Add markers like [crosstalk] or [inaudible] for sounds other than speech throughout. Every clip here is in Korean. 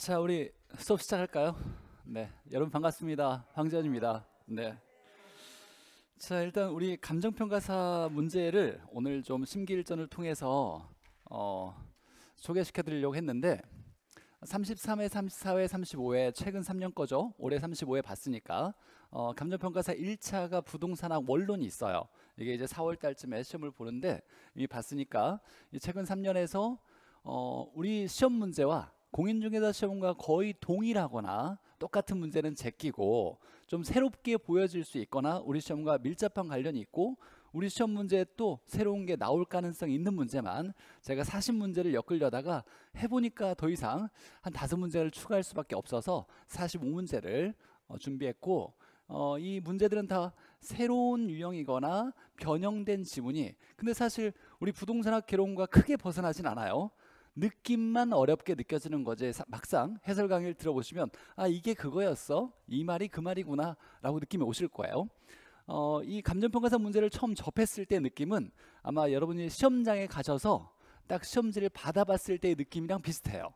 자, 우리 수업 시작할까요? 네, 여러분 반갑습니다. 황재현입니다. 네. 자, 일단 우리 감정평가사 문제를 오늘 좀 심기일전을 통해서 어, 소개시켜 드리려고 했는데 33회, 34회, 35회 최근 3년 거죠. 올해 35회 봤으니까 어, 감정평가사 1차가 부동산학 원론이 있어요. 이게 이제 4월 달쯤에 시험을 보는데 이미 봤으니까 이 최근 3년에서 어, 우리 시험 문제와 공인중개사시험과 거의 동일하거나 똑같은 문제는 제끼고 좀 새롭게 보여질 수 있거나 우리 시험과 밀접한 관련이 있고 우리 시험 문제에 또 새로운 게 나올 가능성이 있는 문제만 제가 사십 문제를 엮으려다가 해보니까 더 이상 한 다섯 문제를 추가할 수밖에 없어서 사십오 문제를 어, 준비했고 어, 이 문제들은 다 새로운 유형이거나 변형된 지문이 근데 사실 우리 부동산학 개론과 크게 벗어나진 않아요. 느낌만 어렵게 느껴지는 거지 막상 해설 강의를 들어보시면 아 이게 그거였어 이 말이 그 말이구나 라고 느낌이 오실 거예요 어, 이 감정평가사 문제를 처음 접했을 때 느낌은 아마 여러분이 시험장에 가셔서 딱 시험지를 받아봤을 때의 느낌이랑 비슷해요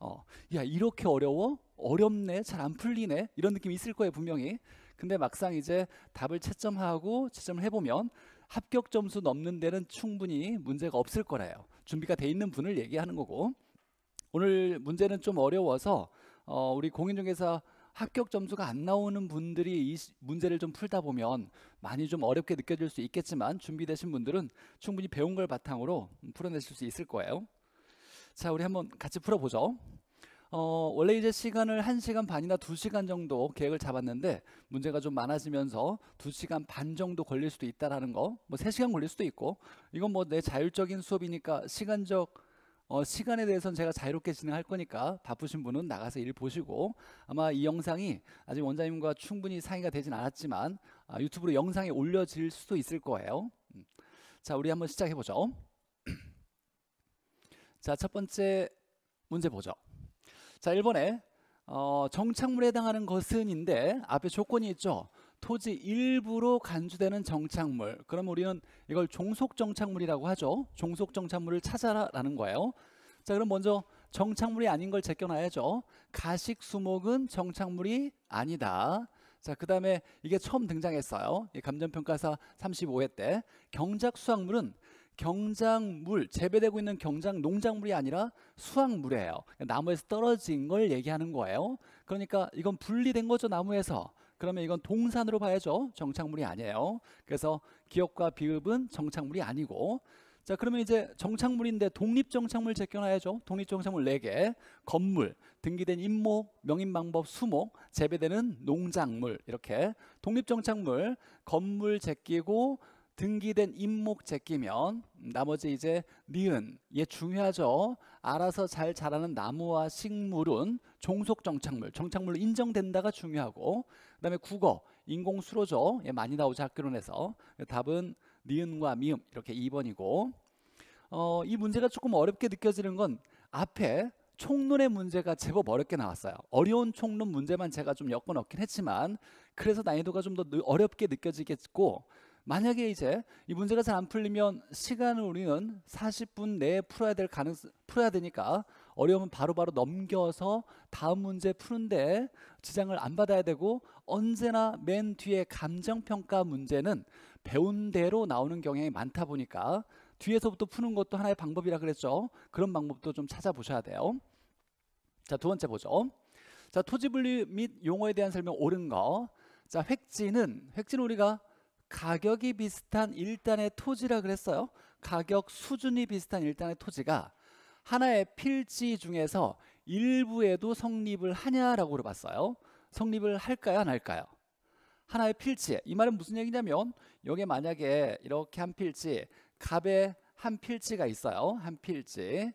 어, 야 이렇게 어려워? 어렵네 잘 안 풀리네 이런 느낌이 있을 거예요 분명히 근데 막상 이제 답을 채점하고 채점을 해보면 합격 점수 넘는 데는 충분히 문제가 없을 거래요 준비가 돼 있는 분을 얘기하는 거고 오늘 문제는 좀 어려워서 어, 우리 공인중개사 합격 점수가 안 나오는 분들이 이 문제를 좀 풀다 보면 많이 좀 어렵게 느껴질 수 있겠지만 준비되신 분들은 충분히 배운 걸 바탕으로 풀어내실 수 있을 거예요. 자, 우리 한번 같이 풀어보죠. 어, 원래 이제 시간을 1시간 반이나 2시간 정도 계획을 잡았는데 문제가 좀 많아지면서 2시간 반 정도 걸릴 수도 있다라는 거, 뭐 3시간 걸릴 수도 있고 이건 뭐 내 자율적인 수업이니까 시간적 어, 시간에 대해서는 제가 자유롭게 진행할 거니까 바쁘신 분은 나가서 일 보시고 아마 이 영상이 아직 원장님과 충분히 상의가 되진 않았지만 아, 유튜브로 영상에 올려질 수도 있을 거예요. 음. 자, 우리 한번 시작해 보죠. [clears throat] 자, 첫 번째 문제 보죠. 자, 1번에 어, 정착물에 해당하는 것은인데 앞에 조건이 있죠. 토지 일부로 간주되는 정착물. 그럼 우리는 이걸 종속 정착물이라고 하죠. 종속 정착물을 찾아라라는 거예요. 자, 그럼 먼저 정착물이 아닌 걸 제껴놔야죠. 가식 수목은 정착물이 아니다. 자, 그 다음에 이게 처음 등장했어요. 감정평가사 35회 때. 경작 수확물은 경작물, 재배되고 있는 경작 농작물이 아니라 수확물이에요. 나무에서 떨어진 걸 얘기하는 거예요. 그러니까 이건 분리된 거죠, 나무에서. 그러면 이건 동산으로 봐야죠. 정착물이 아니에요. 그래서 기업과 비읍은 정착물이 아니고 자 그러면 이제 정착물인데 독립정착물 제껴놔야죠 독립정착물 4개 건물 등기된 임목 명인방법 수목 재배되는 농작물 이렇게 독립정착물 건물 제끼고 등기된 임목 제끼면 나머지 이제 니은 얘 중요하죠. 알아서 잘 자라는 나무와 식물은 종속 정착물, 정착물로 인정된다가 중요하고 그다음에 국어 인공 수로죠. 얘 많이 나오죠 학교론에서 그 답은 니은과 미음 이렇게 2번이고 어, 이 문제가 조금 어렵게 느껴지는 건 앞에 총론의 문제가 제법 어렵게 나왔어요. 어려운 총론 문제만 제가 좀 엮어 넣긴 했지만 그래서 난이도가 좀 더 어렵게 느껴지겠고 만약에 이제 이 문제가 잘 안 풀리면 시간을 우리는 40분 내에 풀어야 될 가능성 풀어야 되니까 어려움은 바로바로 넘겨서 다음 문제 푸는데 지장을 안 받아야 되고 언제나 맨 뒤에 감정평가 문제는 배운 대로 나오는 경향이 많다 보니까 뒤에서부터 푸는 것도 하나의 방법이라 그랬죠. 그런 방법도 좀 찾아보셔야 돼요. 자, 두 번째 보죠. 자, 토지분류 및 용어에 대한 설명 옳은 거. 자, 획지는 획지는 우리가 가격이 비슷한 일단의 토지라 그랬어요. 가격 수준이 비슷한 일단의 토지가 하나의 필지 중에서 일부에도 성립을 하냐라고 물어봤어요. 성립을 할까요? 안 할까요? 하나의 필지. 이 말은 무슨 얘기냐면 여기에 만약에 이렇게 한 필지, 갑에 한 필지가 있어요. 한 필지.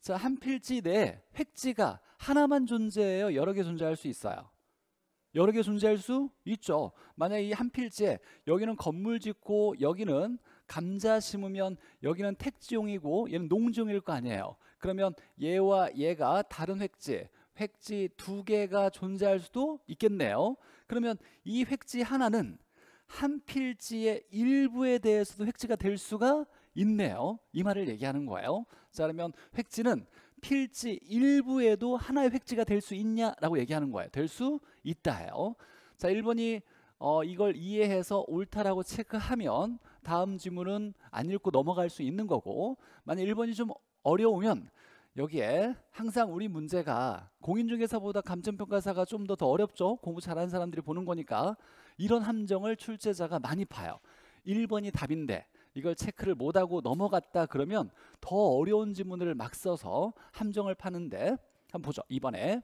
자, 한 필지 내 획지가 하나만 존재해요. 여러 개 존재할 수 있어요. 여러 개 존재할 수 있죠. 만약 이한 필지에 여기는 건물 짓고 여기는 감자 심으면 여기는 택지용이고 얘는 농지용일 거 아니에요. 그러면 얘와 얘가 다른 획지, 획지 두 개가 존재할 수도 있겠네요. 그러면 이 획지 하나는 한 필지의 일부에 대해서도 획지가 될 수가 있네요. 이 말을 얘기하는 거예요. 자, 그러면 획지는 필지 일부에도 하나의 획지가 될 수 있냐라고 얘기하는 거예요. 될수 있다요. 자, 1번이 어, 이걸 이해해서 옳다라고 체크하면 다음 지문은 안 읽고 넘어갈 수 있는 거고 만약 1번이 좀 어려우면 여기에 항상 우리 문제가 공인중개사보다 감정평가사가 좀 더 더 어렵죠. 공부 잘하는 사람들이 보는 거니까 이런 함정을 출제자가 많이 봐요. 1번이 답인데 이걸 체크를 못하고 넘어갔다 그러면 더 어려운 지문을 막 써서 함정을 파는데 한번 보죠. 이번에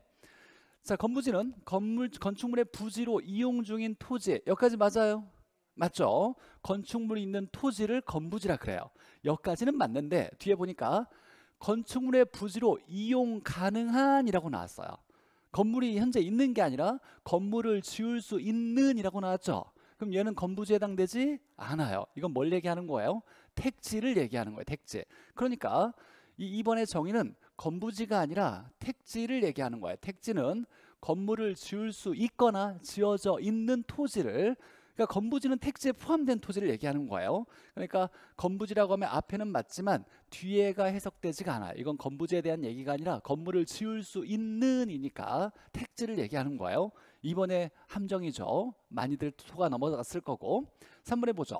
자, 건부지는 건물 건축물의 부지로 이용 중인 토지. 여기까지 맞아요? 맞죠? 건축물이 있는 토지를 건부지라 그래요. 여기까지는 맞는데 뒤에 보니까 건축물의 부지로 이용 가능한이라고 나왔어요. 건물이 현재 있는 게 아니라 건물을 지을 수 있는이라고 나왔죠. 그럼 얘는 건부지에 해당되지 않아요. 이건 뭘 얘기하는 거예요? 택지를 얘기하는 거예요. 택지. 그러니까 이 이번의 정의는 건부지가 아니라 택지를 얘기하는 거예요. 택지는 건물을 지을 수 있거나 지어져 있는 토지를 그러니까 건부지는 택지에 포함된 토지를 얘기하는 거예요. 그러니까 건부지라고 하면 앞에는 맞지만 뒤에가 해석되지가 않아. 이건 건부지에 대한 얘기가 아니라 건물을 지을 수 있는이니까 택지를 얘기하는 거예요. 이번에 함정이죠. 많이들 소가 넘어갔을 거고. 3번해 보죠.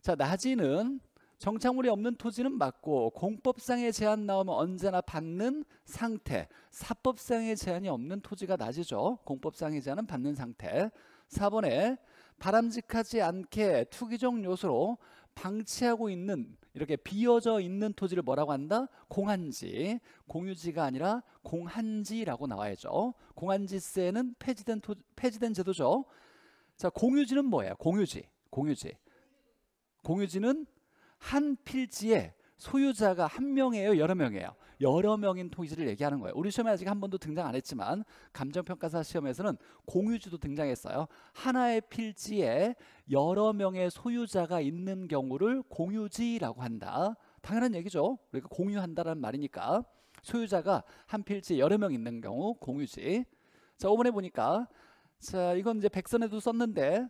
자, 낮이는 정착물이 없는 토지는 맞고 공법상의 제한 나오면 언제나 받는 상태 사법상의 제한이 없는 토지가 낮이죠 공법상의 제한은 받는 상태 4번에 바람직하지 않게 투기적 요소로 방치하고 있는 이렇게 비어져 있는 토지를 뭐라고 한다? 공한지 공유지가 아니라 공한지라고 나와야죠 공한지세는 폐지된, 토, 지 폐지된 제도죠 자 공유지는 뭐예요? 공유지 공유지 공유지는 한 필지에 소유자가 한 명이에요, 여러 명이에요. 여러 명인 토지를 얘기하는 거예요. 우리 시험에 아직 한 번도 등장 안 했지만 감정평가사 시험에서는 공유주도 등장했어요. 하나의 필지에 여러 명의 소유자가 있는 경우를 공유지라고 한다. 당연한 얘기죠. 우리가 그러니까 공유한다라는 말이니까 소유자가 한 필지에 여러 명 있는 경우 공유지. 자, 5번에 보니까 자, 이건 이제 백선에도 썼는데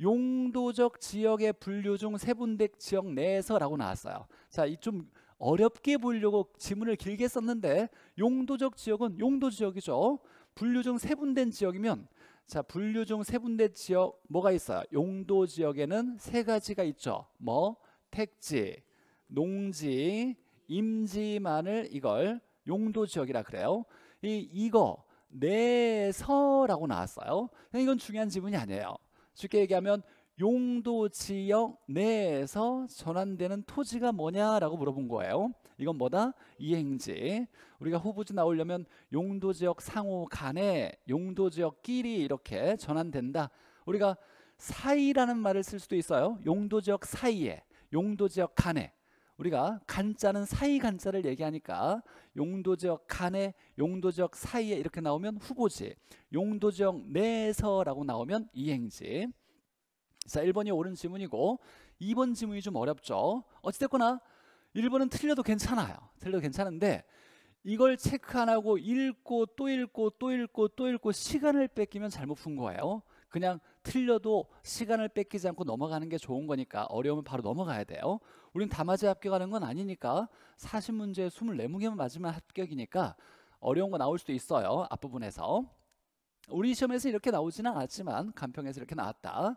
용도적 지역의 분류 중 세분백 지역 내에서라고 나왔어요. 자, 이 좀 어렵게 보려고 지문을 길게 썼는데 용도적 지역은 용도 지역이죠. 분류 중 세분된 지역이면 자, 분류 중 세분된 지역 뭐가 있어요? 용도 지역에는 세 가지가 있죠. 뭐 택지, 농지, 임지만을 이걸 용도 지역이라 그래요. 이 이거 내서라고 나왔어요. 이건 중요한 지문이 아니에요. 쉽게 얘기하면 용도 지역 내에서 전환되는 토지가 뭐냐라고 물어본 거예요. 이건 뭐다? 이행지. 우리가 후보지 나오려면 용도 지역 상호 간에 용도 지역끼리 이렇게 전환된다. 우리가 사이라는 말을 쓸 수도 있어요. 용도 지역 사이에, 용도 지역 간에. 우리가 간자는 사이 간자를 얘기하니까 용도 지역 간에 용도 지역 사이에 이렇게 나오면 후보지 용도 지역 내에서라고 나오면 이행지 자 1번이 옳은 지문이고 2번 지문이 좀 어렵죠 어찌됐거나 1번은 틀려도 괜찮아요 틀려도 괜찮은데 이걸 체크 안 하고 읽고 또 읽고 또 읽고 또 읽고 시간을 뺏기면 잘못 푼 거예요 그냥 틀려도 시간을 뺏기지 않고 넘어가는 게 좋은 거니까 어려우면 바로 넘어가야 돼요. 우린 다맞아 합격하는 건 아니니까 40문제 24문제만 맞으면 합격이니까 어려운 거 나올 수도 있어요. 앞부분에서. 우리 시험에서 이렇게 나오지는 않았지만 간평에서 이렇게 나왔다.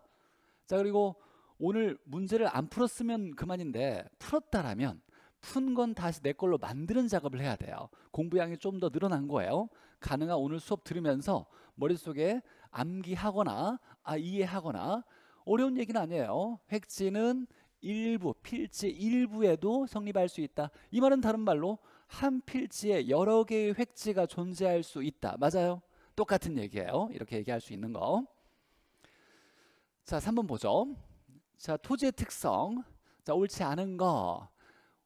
자 그리고 오늘 문제를 안 풀었으면 그만인데 풀었다라면 푼 건 다시 내 걸로 만드는 작업을 해야 돼요. 공부량이 좀 더 늘어난 거예요. 가능한 오늘 수업 들으면서 머릿속에 암기하거나 아, 이해하거나 어려운 얘기는 아니에요. 획지는 일부, 필지 일부에도 성립할 수 있다. 이 말은 다른 말로 한 필지에 여러 개의 획지가 존재할 수 있다. 맞아요? 똑같은 얘기예요. 이렇게 얘기할 수 있는 거. 자, 3번 보죠. 자, 토지의 특성. 자, 옳지 않은 거.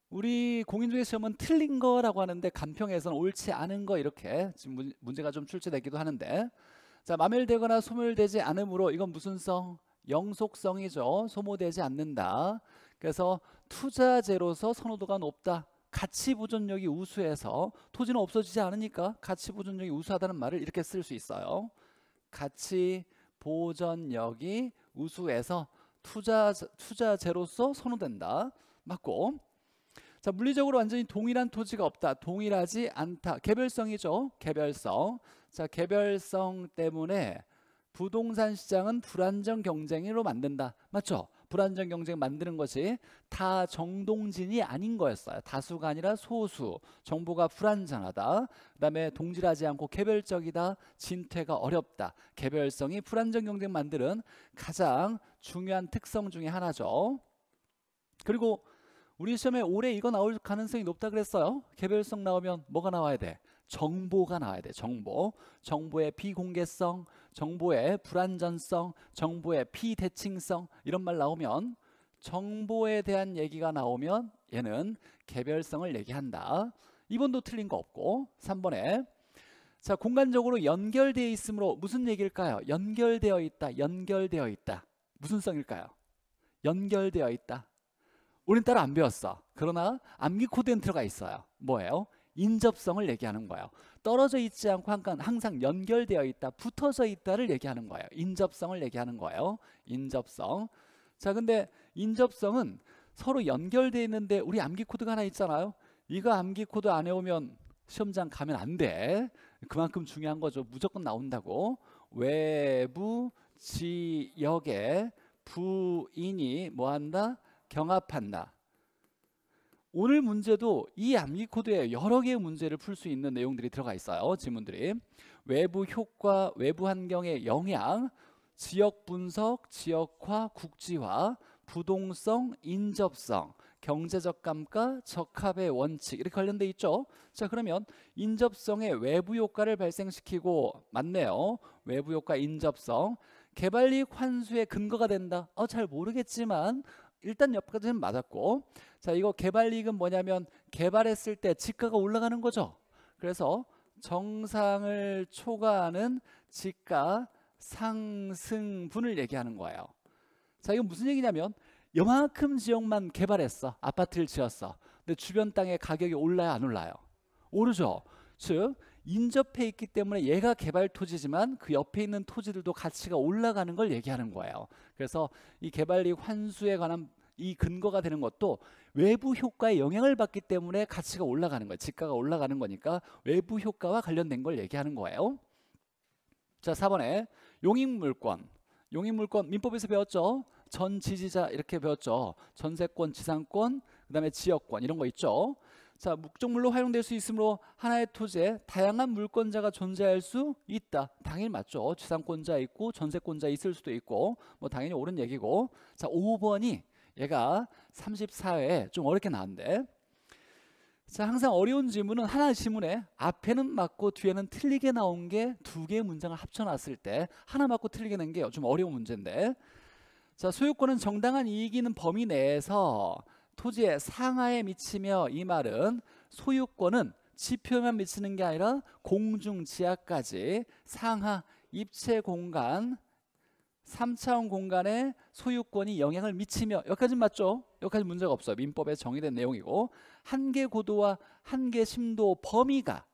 우리 공인조회 시험은 틀린 거라고 하는데 간평에서는 옳지 않은 거 이렇게 지금 문제가 좀 출제되기도 하는데 자, 마멸되거나 소멸되지 않으므로 이건 무슨 성? 영속성이죠. 소모되지 않는다. 그래서 투자재로서 선호도가 높다. 가치 보존력이 우수해서 토지는 없어지지 않으니까 가치 보존력이 우수하다는 말을 이렇게 쓸 수 있어요. 가치 보존력이 우수해서 투자 투자재로서 선호된다. 맞고. 자, 물리적으로 완전히 동일한 토지가 없다. 동일하지 않다. 개별성이죠. 개별성. 자, 개별성 때문에 부동산 시장은 불안정 경쟁으로 만든다. 맞죠? 불안정 경쟁 만드는 것이 다 정동진이 아닌 거였어요. 다수가 아니라 소수, 정보가 불안정하다. 그다음에 동질하지 않고 개별적이다. 진퇴가 어렵다. 개별성이 불안정 경쟁 만드는 가장 중요한 특성 중의 하나죠. 그리고 우리 시험에 올해 이거 나올 가능성이 높다 그랬어요. 개별성 나오면 뭐가 나와야 돼? 정보가 나와야 돼. 정보. 정보의 비공개성, 정보의 불안전성 정보의 비대칭성 이런 말 나오면 정보에 대한 얘기가 나오면 얘는 개별성을 얘기한다. 이번도 틀린 거 없고 3번에 자 공간적으로 연결되어 있으므로 무슨 얘기일까요? 연결되어 있다. 연결되어 있다. 무슨 성일까요? 연결되어 있다. 우린 따로 안 배웠어. 그러나 암기코드엔 들어가 있어요. 뭐예요? 인접성을 얘기하는 거예요. 떨어져 있지 않고 항상 연결되어 있다, 붙어져 있다를 얘기하는 거예요. 인접성을 얘기하는 거예요. 인접성. 자, 근데 인접성은 서로 연결되어 있는데 우리 암기 코드가 하나 있잖아요. 이거 암기 코드 안 해오면 시험장 가면 안 돼. 그만큼 중요한 거죠. 무조건 나온다고. 외부 지역에 부인이 뭐한다? 경합한다. 오늘 문제도 이 암기 코드에 여러 개의 문제를 풀 수 있는 내용들이 들어가 있어요. 질문들이 외부 효과, 외부 환경의 영향, 지역 분석, 지역화, 국지화, 부동성, 인접성, 경제적 감가, 적합의 원칙 이렇게 관련돼 있죠. 자 그러면 인접성의 외부 효과를 발생시키고 맞네요. 외부 효과 인접성 개발이익 환수의 근거가 된다. 어, 잘 모르겠지만 일단 옆까지는 맞았고 자 이거 개발 이익은 뭐냐면 개발했을 때 지가가 올라가는 거죠. 그래서 정상을 초과하는 지가 상승분을 얘기하는 거예요. 자이건 무슨 얘기냐면 요만큼 지역만 개발했어. 아파트를 지었어. 근데 주변 땅의 가격이 올라요안 올라요? 오르죠. 즉 인접해 있기 때문에 얘가 개발 토지지만 그 옆에 있는 토지들도 가치가 올라가는 걸 얘기하는 거예요. 그래서 이 개발이익 환수에 관한 이 근거가 되는 것도 외부 효과에 영향을 받기 때문에 가치가 올라가는 거예요. 지가가 올라가는 거니까 외부 효과와 관련된 걸 얘기하는 거예요. 자, 4번에 용익물권. 용익물권 민법에서 배웠죠. 전 지지자 이렇게 배웠죠. 전세권, 지상권, 그다음에 지역권 이런 거 있죠. 자, 목적물로 활용될 수 있으므로 하나의 토지에 다양한 물권자가 존재할 수 있다. 당연히 맞죠. 지상권자 있고 전세권자 있을 수도 있고 뭐 당연히 옳은 얘기고. 자, 5번이 얘가 34회에 좀 어렵게 나왔는데 자 항상 어려운 질문은 하나 의 질문에 앞에는 맞고 뒤에는 틀리게 나온 게 두 개의 문장을 합쳐놨을 때 하나 맞고 틀리게 낸 게 좀 어려운 문제인데 자 소유권은 정당한 이익이 있는 범위 내에서 토지의 상하에 미치며 이 말은 소유권은 지표면 미치는 게 아니라 공중 지하까지 상하 입체 공간 3차원 공간에 소유권이 영향을 미치며 여기까지 맞죠? 여기까지 문제가 없어요. 민법에 정의된 내용이고 한계 고도와 한계 심도 범위가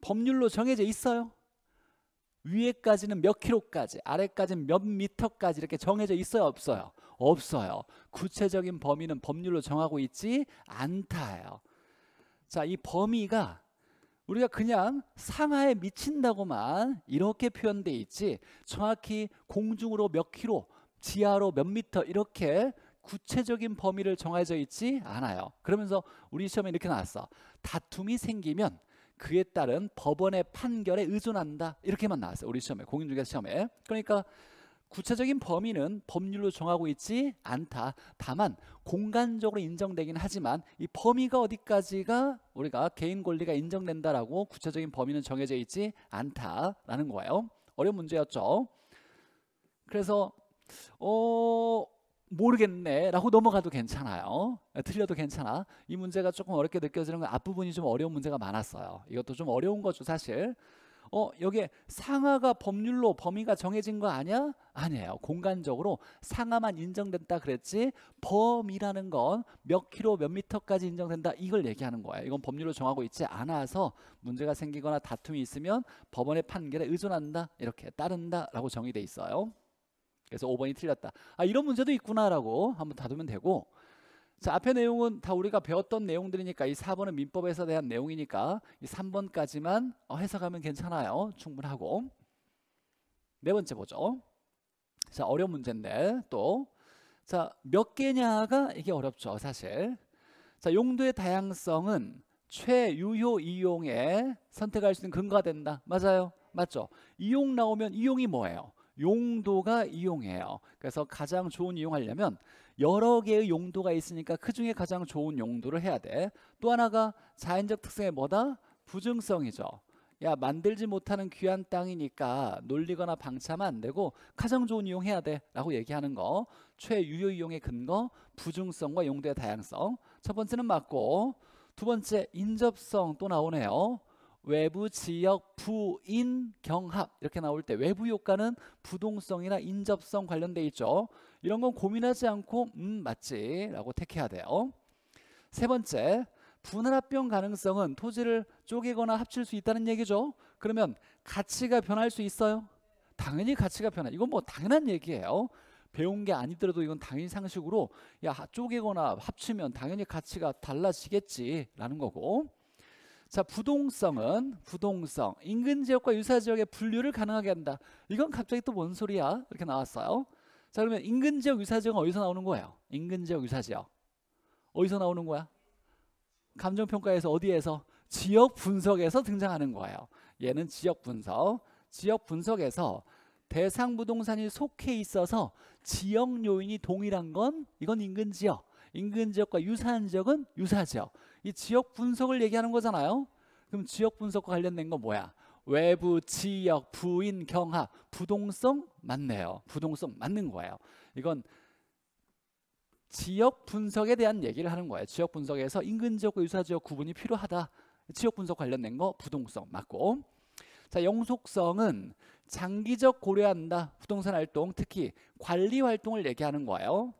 법률로 정해져 있어요. 위에까지는 몇 킬로까지, 아래까지는 몇 미터까지 이렇게 정해져 있어요, 없어요? 없어요. 구체적인 범위는 법률로 정하고 있지 않다요 자, 이 범위가 우리가 그냥 상하에 미친다고만 이렇게 표현돼 있지 정확히 공중으로 몇 킬로, 지하로 몇 미터 이렇게 구체적인 범위를 정해져 있지 않아요. 그러면서 우리 시험에 이렇게 나왔어. 다툼이 생기면 그에 따른 법원의 판결에 의존한다. 이렇게만 나왔어요. 우리 시험에 공인중개사 시험에. 그러니까 구체적인 범위는 법률로 정하고 있지 않다. 다만 공간적으로 인정되긴 하지만 이 범위가 어디까지가 우리가 개인 권리가 인정된다라고 구체적인 범위는 정해져 있지 않다라는 거예요. 어려운 문제였죠. 그래서 어 모르겠네 라고 넘어가도 괜찮아요 예, 틀려도 괜찮아 이 문제가 조금 어렵게 느껴지는 건 앞부분이 좀 어려운 문제가 많았어요 이것도 좀 어려운 거죠 사실 어, 여기에 상하가 법률로 범위가 정해진 거 아니야? 아니에요. 공간적으로 상하만 인정된다 그랬지 범위라는건 몇 킬로 몇 미터까지 인정된다 이걸 얘기하는 거예요. 이건 법률로 정하고 있지 않아서 문제가 생기거나 다툼이 있으면 법원의 판결에 의존한다 이렇게 따른다라고 정의돼 있어요. 그래서 5번이 틀렸다. 아 이런 문제도 있구나라고 한번 다두면 되고 자, 앞에 내용은 다 우리가 배웠던 내용들이니까 이 4번은 민법에서 대한 내용이니까 이 3번까지만 어, 해석하면 괜찮아요. 충분하고. 네 번째 보죠. 자, 어려운 문제인데 또 자, 몇 개냐가 이게 어렵죠, 사실. 자, 용도의 다양성은 최유효 이용에 선택할 수 있는 근거가 된다. 맞아요. 맞죠? 이용 나오면 이용이 뭐예요? 용도가 이용이에요. 그래서 가장 좋은 이용하려면 여러 개의 용도가 있으니까 그 중에 가장 좋은 용도를 해야 돼. 또 하나가 자연적 특성이 뭐다? 부증성이죠. 야 만들지 못하는 귀한 땅이니까 놀리거나 방치하면 안 되고 가장 좋은 이용해야 돼 라고 얘기하는 거 최유효 이용의 근거 부중성과 용도의 다양성 첫 번째는 맞고 두 번째 인접성 또 나오네요 외부 지역 부인 경합 이렇게 나올 때 외부 효과는 부동성이나 인접성 관련돼 있죠. 이런 건 고민하지 않고 음 맞지 라고 택해야 돼요. 세 번째 분할합병 가능성은 토지를 쪼개거나 합칠 수 있다는 얘기죠. 그러면 가치가 변할 수 있어요? 당연히 가치가 변해. 이건 뭐 당연한 얘기예요. 배운 게 아니더라도 이건 당연히 상식으로 야 쪼개거나 합치면 당연히 가치가 달라지겠지라는 거고 자, 부동성은 부동성, 인근 지역과 유사 지역의 분류를 가능하게 한다. 이건 갑자기 또 뭔 소리야? 이렇게 나왔어요. 자, 그러면 인근 지역 유사 지역은 어디서 나오는 거예요? 인근 지역 유사 지역. 어디서 나오는 거야? 감정 평가에서 어디에서 지역 분석에서 등장하는 거예요. 얘는 지역 분석. 지역 분석에서 대상 부동산이 속해 있어서 지역 요인이 동일한 건 이건 인근 지역. 인근 지역과 유사한 지역은 유사 지역. 이 지역 분석을 얘기하는 거잖아요. 그럼 지역 분석과 관련된 건 뭐야? 외부, 지역, 부인, 경합, 부동성 맞네요. 부동성 맞는 거예요. 이건 지역 분석에 대한 얘기를 하는 거예요. 지역 분석에서 인근 지역과 유사 지역 구분이 필요하다. 지역 분석 관련된 거 부동성 맞고 자 영속성은 장기적 고려한다 부동산 활동 특히 관리 활동을 얘기하는 거예요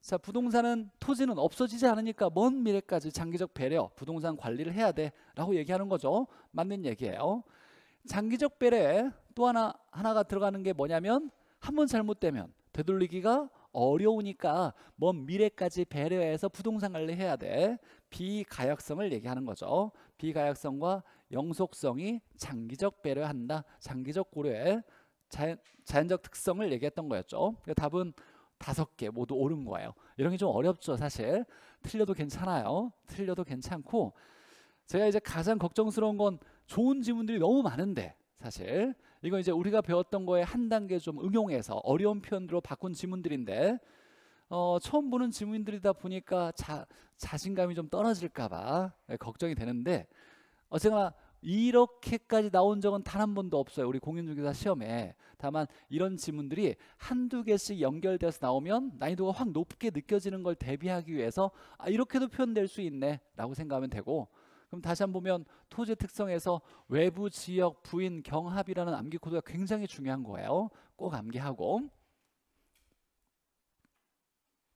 자 부동산은 토지는 없어지지 않으니까 먼 미래까지 장기적 배려 부동산 관리를 해야 돼 라고 얘기하는 거죠 맞는 얘기예요 장기적 배려에 또 하나 하나가 들어가는 게 뭐냐면 한 번 잘못되면 되돌리기가 어려우니까 먼 미래까지 배려해서 부동산 관리해야 돼 비가역성을 얘기하는 거죠 비가역성과 영속성이 장기적 배려한다 장기적 고려에 자연, 자연적 특성을 얘기했던 거였죠 그 답은 다섯 개 모두 옳은 거예요. 이런 게 좀 어렵죠, 사실. 틀려도 괜찮아요. 틀려도 괜찮고 제가 이제 가장 걱정스러운 건 좋은 지문들이 너무 많은데 사실 이건 이제 우리가 배웠던 거에 한 단계 좀 응용해서 어려운 표현으로 바꾼 지문들인데 어, 처음 보는 지문들이다 보니까 자, 자신감이 좀 떨어질까 봐 예, 걱정이 되는데 어쨌거나 이렇게까지 나온 적은 단 한 번도 없어요. 우리 공인중개사 시험에. 다만 이런 지문들이 한두 개씩 연결돼서 나오면 난이도가 확 높게 느껴지는 걸 대비하기 위해서 아, 이렇게도 표현될 수 있네 라고 생각하면 되고 그럼 다시 한번 보면 토지 특성에서 외부 지역 부인 경합이라는 암기 코드가 굉장히 중요한 거예요. 꼭 암기하고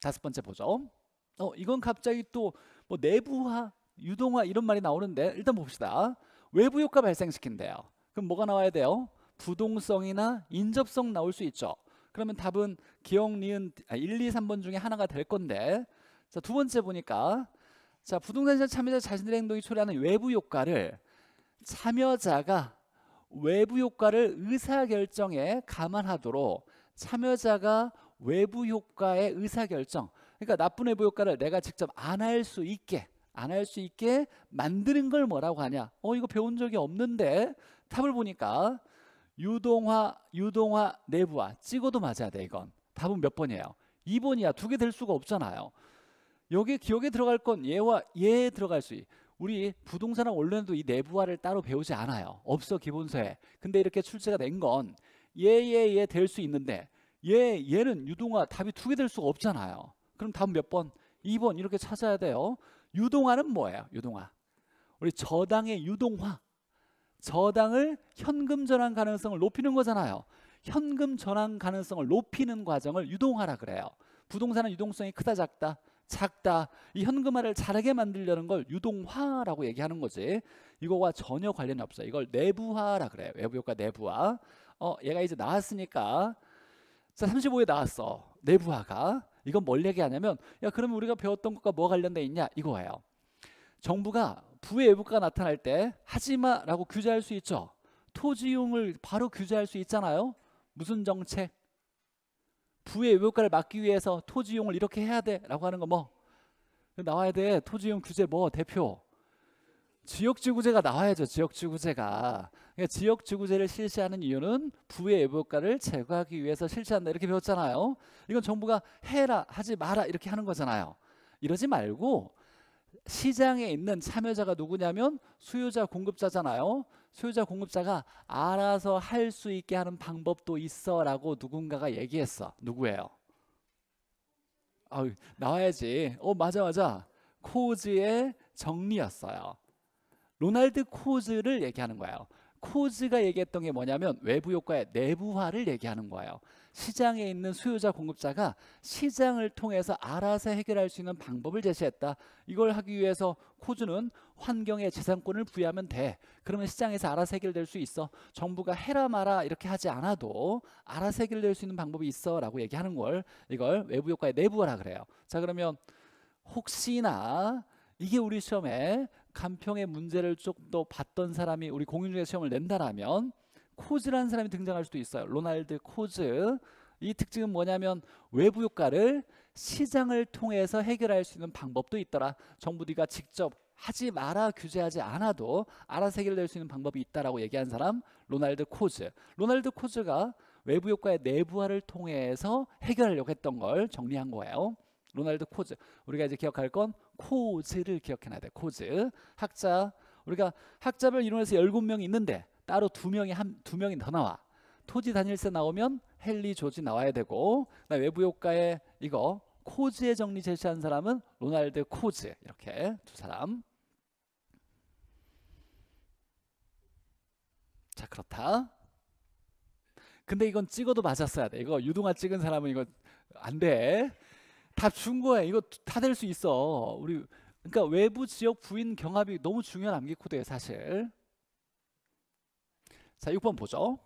다섯 번째 보죠. 어, 이건 갑자기 또뭐 내부화, 유동화 이런 말이 나오는데 일단 봅시다. 외부 효과 발생시킨대요. 그럼 뭐가 나와야 돼요? 부동성이나 인접성 나올 수 있죠. 그러면 답은 기억, 니은 1, 2, 3번 중에 하나가 될 건데 자, 두 번째 보니까 자, 부동산 시장 참여자 자신들의 행동이 초래하는 외부 효과를 참여자가 외부 효과를 의사결정에 감안하도록 참여자가 외부 효과의 의사결정 그러니까 나쁜 외부 효과를 내가 직접 안 할 수 있게 안할수 있게 만드는 걸 뭐라고 하냐? 어, 이거 배운 적이 없는데 답을 보니까 유동화, 유동화, 내부화 찍어도 맞아야 돼 이건. 답은 몇 번이에요? 2번이야. 두 개 될 수가 없잖아요. 여기 기억에 들어갈 건 얘와 얘에 들어갈 수 있. 우리 부동산은 원래도 이 내부화를 따로 배우지 않아요. 없어 기본서에. 근데 이렇게 출제가 된 건 얘, 얘, 얘 될 수 있는데 얘, 얘는 유동화 답이 두 개 될 수가 없잖아요. 그럼 답은 몇 번? 2번 이렇게 찾아야 돼요. 유동화는 뭐예요? 유동화. 우리 저당의 유동화. 저당을 현금 전환 가능성을 높이는 거잖아요. 현금 전환 가능성을 높이는 과정을 유동화라 그래요. 부동산은 유동성이 크다 작다 작다 이 현금화를 잘하게 만들려는 걸 유동화라고 얘기하는 거지 이거와 전혀 관련이 없어요 이걸 내부화라 그래요 외부 효과 내부화 어 얘가 이제 나왔으니까 자 35에 나왔어 내부화가 이건 뭘 얘기하냐면 야 그러면 우리가 배웠던 것과 뭐가 관련돼 있냐 이거예요. 정부가 부의 외부가 나타날 때 하지마라고 규제할 수 있죠. 토지용을 바로 규제할 수 있잖아요. 무슨 정책? 부의 외부가를 막기 위해서 토지용을 이렇게 해야 돼라고 하는 거 뭐 나와야 돼 토지용 규제 뭐 대표 지역지구제가 나와야죠. 지역지구제가. 그러니까 지역지구제를 실시하는 이유는 부의 애복가를 제거하기 위해서 실시한다 이렇게 배웠잖아요. 이건 정부가 해라 하지 마라 이렇게 하는 거잖아요. 이러지 말고 시장에 있는 참여자가 누구냐면 수요자 공급자잖아요. 수요자 공급자가 알아서 할 수 있게 하는 방법도 있어라고 누군가가 얘기했어. 누구예요? 아, 나와야지. 어, 맞아 맞아. 코즈의 정리였어요. 로날드 코즈를 얘기하는 거예요. 코즈가 얘기했던 게 뭐냐면 외부 효과의 내부화를 얘기하는 거예요. 시장에 있는 수요자 공급자가 시장을 통해서 알아서 해결할 수 있는 방법을 제시했다. 이걸 하기 위해서 코즈는 환경에 재산권을 부여하면 돼. 그러면 시장에서 알아서 해결될 수 있어. 정부가 해라 마라 이렇게 하지 않아도 알아서 해결될 수 있는 방법이 있어라고 얘기하는 걸 이걸 외부 효과의 내부화라 그래요. 자 그러면 혹시나 이게 우리 시험에 간평의 문제를 좀더 봤던 사람이 우리 공인중개 시험을 낸다라면 코즈라는 사람이 등장할 수도 있어요. 로날드 코즈. 이 특징은 뭐냐면 외부 효과를 시장을 통해서 해결할 수 있는 방법도 있더라. 정부 네가 직접 하지 마라 규제하지 않아도 알아서 해결될 수 있는 방법이 있다라고 얘기한 사람 로날드 코즈. 로날드 코즈가 외부 효과의 내부화를 통해서 해결하려고 했던 걸 정리한 거예요. 로날드 코즈. 우리가 이제 기억할 건 코즈를 기억해놔야 돼. 코즈. 학자. 우리가 학자별 이론에서 열곱 명이 있는데 따로 두명이 한 두 명이 더 나와. 토지 단일세 나오면 헨리 조지 나와야 되고 그 외부 효과에 이거 코즈의 정리 제시한 사람은 로날드 코즈 이렇게 두 사람. 자 그렇다. 근데 이건 찍어도 맞았어야 돼. 이거 유동화 찍은 사람은 이거 안 돼. 다준 거야. 이거 다 될 수 있어. 우리 그러니까 외부 지역 부인 경합이 너무 중요한 암기 코드예요, 사실. 자, 6번 보죠.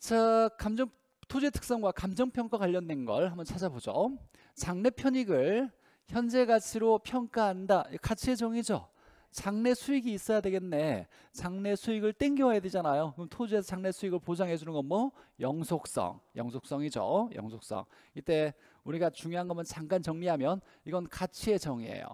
자, 감정 토지의 특성과 감정 평가 관련된 걸 한번 찾아보죠. 장래 편익을 현재 가치로 평가한다. 가치의 정의죠. 장래 수익이 있어야 되겠네. 장래 수익을 땡겨와야 되잖아요. 그럼 토지에서 장래 수익을 보장해 주는 건 뭐? 영속성. 영속성이죠. 영속성. 이때 우리가 중요한 것만 잠깐 정리하면 이건 가치의 정의예요.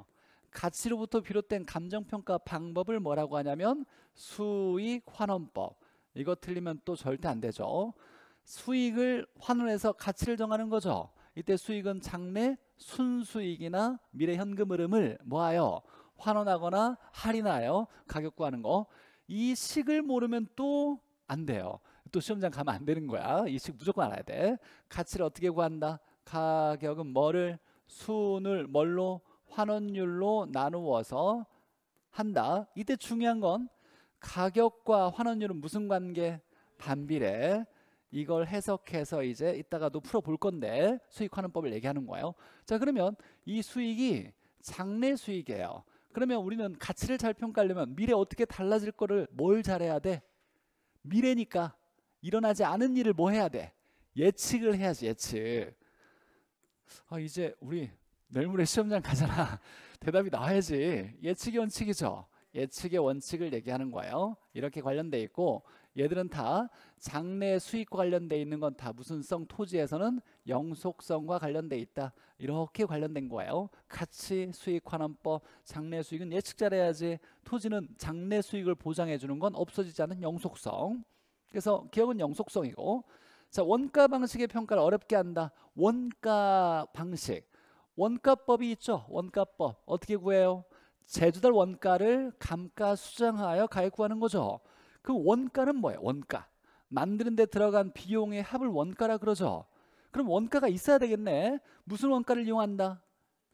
가치로부터 비롯된 감정평가 방법을 뭐라고 하냐면 수익 환원법. 이거 틀리면 또 절대 안 되죠. 수익을 환원해서 가치를 정하는 거죠. 이때 수익은 장래 순수익이나 미래 현금 흐름을 뭐하여 환원하거나 할인하여 가격 구하는 거. 이 식을 모르면 또 안 돼요. 또 시험장 가면 안 되는 거야. 이 식 무조건 알아야 돼. 가치를 어떻게 구한다? 가격은 뭐를 순을 뭘로 환원율로 나누어서 한다. 이때 중요한 건 가격과 환원율은 무슨 관계? 반비례. 이걸 해석해서 이제 이따가도 풀어볼 건데 수익하는법을 얘기하는 거예요. 자 그러면 이 수익이 장래 수익이에요. 그러면 우리는 가치를 잘 평가하려면 미래 어떻게 달라질 거를 뭘 잘해야 돼? 미래니까 일어나지 않은 일을 뭐 해야 돼? 예측을 해야지 예측. 아 이제 우리 내일 모레 시험장 가잖아. [laughs] 대답이 나와야지. 예측의 원칙이죠. 예측의 원칙을 얘기하는 거예요. 이렇게 관련돼 있고 얘들은 다 장래 수익과 관련돼 있는 건 다 무슨 성 토지에서는 영속성과 관련돼 있다. 이렇게 관련된 거예요. 같이 수익 환원법 장래 수익은 예측 잘해야지. 토지는 장래 수익을 보장해 주는 건 없어지지 않은 영속성. 그래서 기억은 영속성이고 자, 원가 방식의 평가를 어렵게 한다. 원가 방식. 원가법이 있죠. 원가법. 어떻게 구해요? 제조달 원가를 감가 수정하여 가액 구하는 거죠. 그 원가는 뭐예요? 원가. 만드는 데 들어간 비용의 합을 원가라 그러죠. 그럼 원가가 있어야 되겠네. 무슨 원가를 이용한다?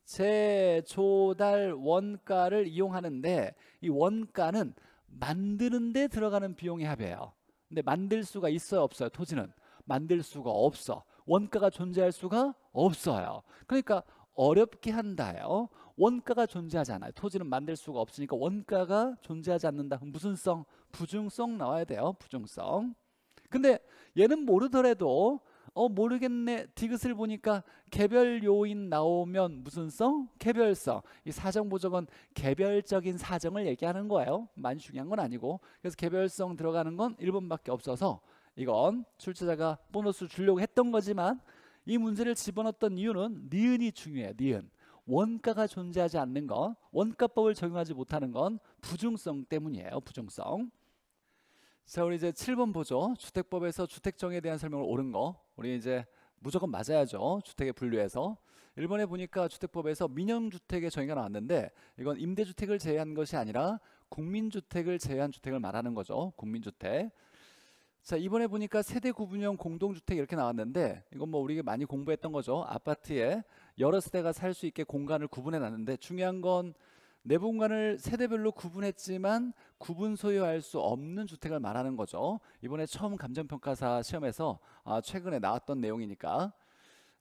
제조달 원가를 이용하는데 이 원가는 만드는 데 들어가는 비용의 합이에요. 근데 만들 수가 있어요, 없어요? 토지는. 만들 수가 없어. 원가가 존재할 수가 없어요. 그러니까 어렵게 한다요. 원가가 존재하지 않아요. 토지는 만들 수가 없으니까 원가가 존재하지 않는다. 무슨 성? 부중성 나와야 돼요. 부중성. 근데 얘는 모르더라도 어 모르겠네 디귿을 보니까 개별 요인 나오면 무슨 성? 개별성 이 사정보적은 개별적인 사정을 얘기하는 거예요 많이 중요한 건 아니고 그래서 개별성 들어가는 건 1번밖에 없어서 이건 출제자가 보너스 주려고 했던 거지만 이 문제를 집어넣었던 이유는 니은이 중요해요. 니은. 원가가 존재하지 않는 건 원가법을 적용하지 못하는 건 부중성 때문이에요. 부중성. 자 우리 이제 7번 보죠. 주택법에서 주택정에 대한 설명을 옳은 거. 우리 이제 무조건 맞아야죠. 주택에 분류해서. 일본에 보니까 주택법에서 민영주택의 정의가 나왔는데 이건 임대주택을 제외한 것이 아니라 국민주택을 제외한 주택을 말하는 거죠. 국민주택. 자 이번에 보니까 세대 구분형 공동주택 이렇게 나왔는데 이건 뭐 우리가 많이 공부했던 거죠 아파트에 여러 세대가 살 수 있게 공간을 구분해 놨는데 중요한 건 내부 공간을 세대별로 구분했지만 구분 소유할 수 없는 주택을 말하는 거죠 이번에 처음 감정평가사 시험에서 아, 최근에 나왔던 내용이니까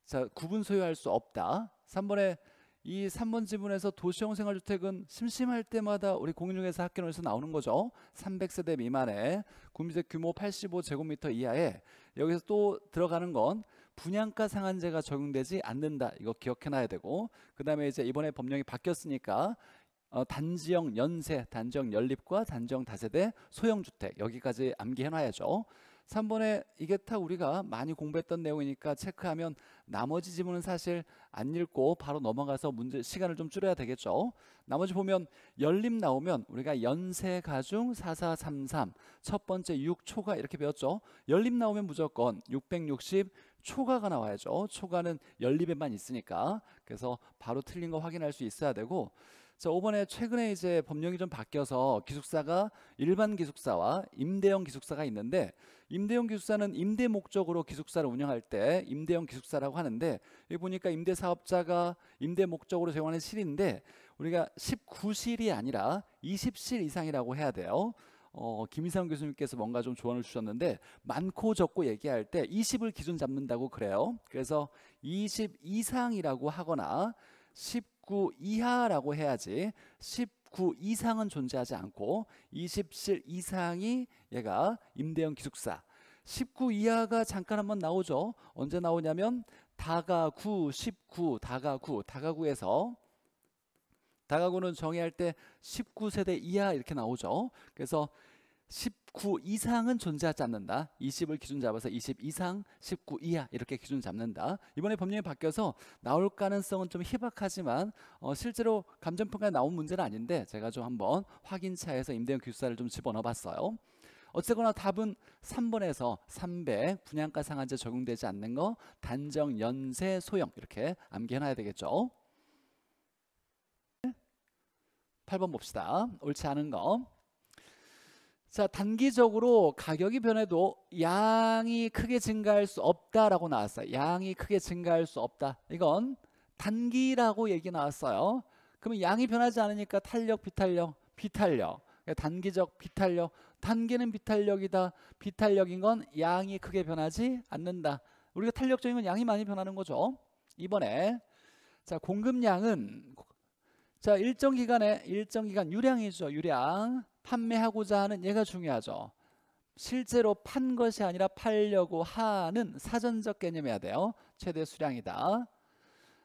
자 구분 소유할 수 없다 3번에 이 3번 지문에서 도시형 생활주택은 심심할 때마다 우리 공인중개사 학교에서 나오는 거죠. 300세대 미만의 구미제 규모 85제곱미터 이하에 여기서 또 들어가는 건 분양가 상한제가 적용되지 않는다. 이거 기억해놔야 되고 그 다음에 이제 이번에 법령이 바뀌었으니까 어, 단지형 연세, 단지형 연립과 단지형 다세대 소형주택 여기까지 암기해놔야죠. 3번에 이게 다 우리가 많이 공부했던 내용이니까 체크하면 나머지 지문은 사실 안 읽고 바로 넘어가서 문제 시간을 좀 줄여야 되겠죠. 나머지 보면 연립 나오면 우리가 연세 가중 4433 첫 번째 6초가 이렇게 배웠죠. 연립 나오면 무조건 660초가가 나와야죠. 초가는 연립에만 있으니까. 그래서 바로 틀린 거 확인할 수 있어야 되고 자, 5번에 최근에 이제 법령이 좀 바뀌어서 기숙사가 일반 기숙사와 임대형 기숙사가 있는데 임대용 기숙사는 임대 목적으로 기숙사를 운영할 때임대용 기숙사라고 하는데 여기 보니까 임대 사업자가 임대 목적으로 제공하는 실인데 우리가 19실이 아니라 20실 이상이라고 해야 돼요. 어, 김희상 교수님께서 뭔가 좀 조언을 주셨는데 많고 적고 얘기할 때 20을 기준 잡는다고 그래요. 그래서 20 이상이라고 하거나 19 이하라고 해야지 10 29 이상은 존재하지 않고 27 이상이 얘가 임대형 기숙사 19 이하가 잠깐 한번 나오죠. 언제 나오냐면 다가구 19 다가구 다가구에서 다가구는 정의할 때 19세대 이하 이렇게 나오죠. 그래서 19 이상은 존재하지 않는다. 20을 기준 잡아서 20 이상, 19 이하 이렇게 기준 잡는다. 이번에 법령이 바뀌어서 나올 가능성은 좀 희박하지만 어, 실제로 감정평가에 나온 문제는 아닌데 제가 좀 한번 확인차에서 임대용 기숙사를 좀 집어넣어 봤어요. 어쨌거나 답은 3번에서 300 분양가 상한제 적용되지 않는 거 단정 연세 소형 이렇게 암기해놔야 되겠죠. 8번 봅시다. 옳지 않은 거. 자 단기적으로 가격이 변해도 양이 크게 증가할 수 없다라고 나왔어요. 양이 크게 증가할 수 없다. 이건 단기라고 얘기 나왔어요. 그러면 양이 변하지 않으니까 탄력, 비탄력, 비탄력. 그러니까 단기적 비탄력. 단기는 비탄력이다. 비탄력인 건 양이 크게 변하지 않는다. 우리가 탄력적인 건 양이 많이 변하는 거죠. 이번에 자 공급량은 자 일정 기간에 일정 기간 유량이죠. 유량 판매하고자 하는 얘가 중요하죠. 실제로 판 것이 아니라 팔려고 하는 사전적 개념이어야 돼요. 최대 수량이다.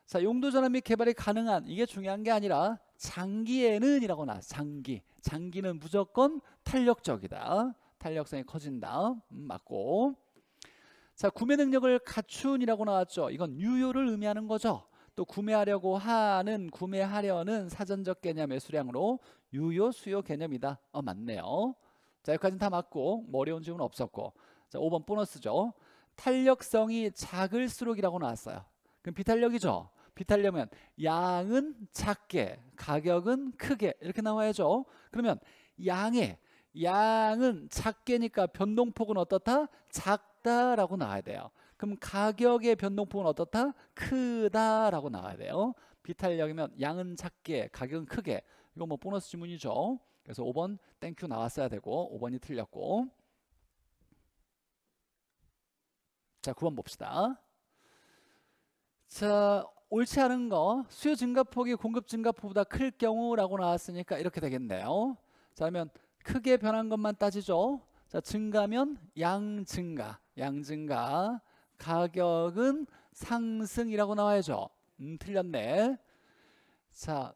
자, 용도 전환 및 개발이 가능한 이게 중요한 게 아니라 장기에는 이라고 나 장기. 장기는 무조건 탄력적이다. 탄력성이 커진다. 음, 맞고. 자, 구매 능력을 갖춘이라고 나왔죠. 이건 유효를 의미하는 거죠. 또 구매하려고 하는 구매하려는 사전적 개념의 수량으로 유효 수요 개념이다. 어 맞네요. 자 여기까지는 다 맞고 뭐 어려운 질문 없었고 자 5번 보너스죠. 탄력성이 작을수록이라고 나왔어요. 그럼 비탄력이죠. 비탄력은 양은 작게 가격은 크게 이렇게 나와야죠 그러면 양의 양은 작게니까 변동폭은 어떻다 작다라고 나와야 돼요 그럼 가격의 변동폭은 어떻다 크다라고 나와야 돼요 비탄력이면 양은 작게 가격은 크게 이건 뭐 보너스 지문이죠. 그래서 5번 땡큐 나왔어야 되고 5번이 틀렸고 자 9번 봅시다. 자 옳지 않은 거 수요 증가폭이 공급 증가폭보다 클 경우라고 나왔으니까 이렇게 되겠네요. 자 그러면 크게 변한 것만 따지죠. 자 증가면 양 증가 양 증가 가격은 상승이라고 나와야죠. 음, 틀렸네. 자,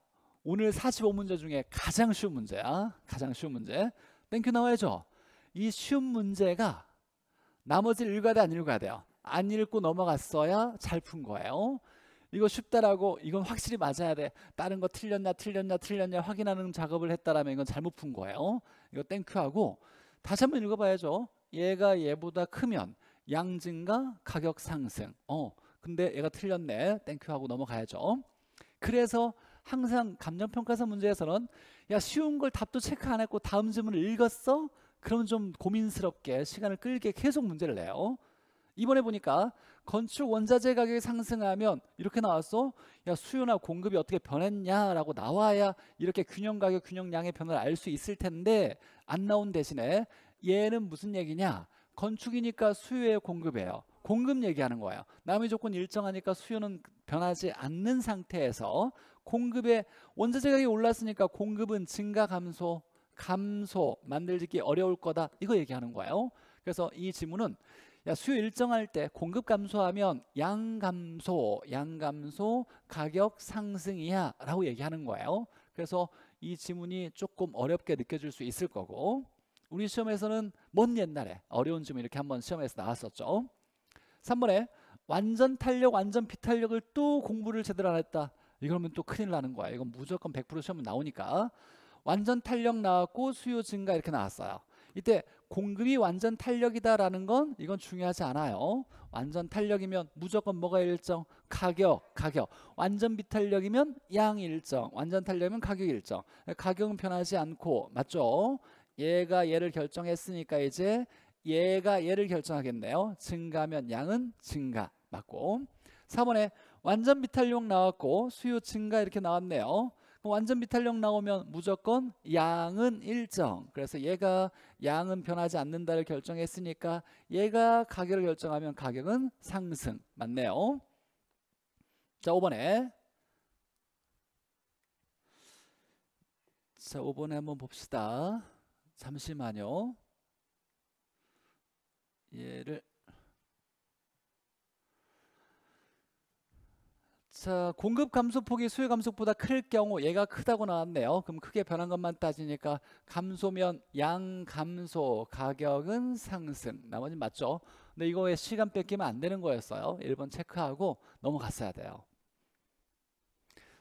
오늘 45문제 중에 가장 쉬운 문제야. 가장 쉬운 문제. 땡큐 나와야죠. 이 쉬운 문제가 나머지를 읽어야 돼, 안 읽어야 돼요? 안 읽고 넘어갔어야 잘 푼 거예요. 이거 쉽다라고 이건 확실히 맞아야 돼. 다른 거틀렸냐틀렸냐 틀렸냐 확인하는 작업을 했다라면 이건 잘못 푼 거예요. 이거 땡큐하고 다시 한번 읽어봐야죠. 얘가 얘보다 크면 양증과 가격 상승. 어, 근데 얘가 틀렸네. 땡큐하고 넘어가야죠. 그래서 항상 감정평가서 문제에서는 야 쉬운 걸 답도 체크 안 했고 다음 질문을 읽었어? 그러면좀 고민스럽게 시간을 끌게 계속 문제를 내요. 이번에 보니까 건축 원자재 가격이 상승하면 이렇게 나왔어. 야 수요나 공급이 어떻게 변했냐라고 나와야 이렇게 균형 가격 균형양의 변화를 알 수 있을 텐데 안 나온 대신에 얘는 무슨 얘기냐? 건축이니까 수요의 공급이에요. 공급 얘기하는 거예요. 남의 조건 일정하니까 수요는 변하지 않는 상태에서 공급의 원자재 가격이 올랐으니까 공급은 증가 감소 감소 만들기 어려울 거다 이거 얘기하는 거예요 그래서 이 지문은 야, 수요 일정할 때 공급 감소하면 양 감소, 양 감소, 가격 상승이야 라고 얘기하는 거예요. 그래서 이 지문이 조금 어렵게 느껴질 수 있을 거고 우리 시험에서는 먼 옛날에 어려운 지문 이렇게 한번 시험에서 나왔었죠. 3번에 완전 탄력, 완전 비탄력을 또 공부를 제대로 안 했다. 이러면 또 큰일 나는 거야. 이건 무조건 100%시험 나오니까. 완전 탄력 나왔고 수요 증가 이렇게 나왔어요. 이때 공급이 완전 탄력이다라는 건 이건 중요하지 않아요. 완전 탄력이면 무조건 뭐가 일정? 가격, 가격. 완전 비탄력이면 양 일정. 완전 탄력이면 가격 일정. 가격은 변하지 않고 맞죠? 얘가 얘를 결정했으니까 이제 얘가 얘를 결정하겠네요. 증가면 양은 증가 맞고 4번에 완전 비탈력 나왔고 수요 증가 이렇게 나왔네요. 완전 비탈력 나오면 무조건 양은 일정. 그래서 얘가 양은 변하지 않는다를 결정했으니까 얘가 가격을 결정하면 가격은 상승. 맞네요. 자, 5번에. 자, 5번에 한번 봅시다. 잠시만요. 얘를 자, 공급 감소폭이 수요 감소보다클 경우 얘가 크다고 나왔네요. 그럼 크게 변한 것만 따지니까 감소면 양 감소, 가격은 상승. 나머지 는 맞죠? 근데 이거에 시간 뺏기면 안 되는 거였어요. 1번 체크하고 넘어갔어야 돼요.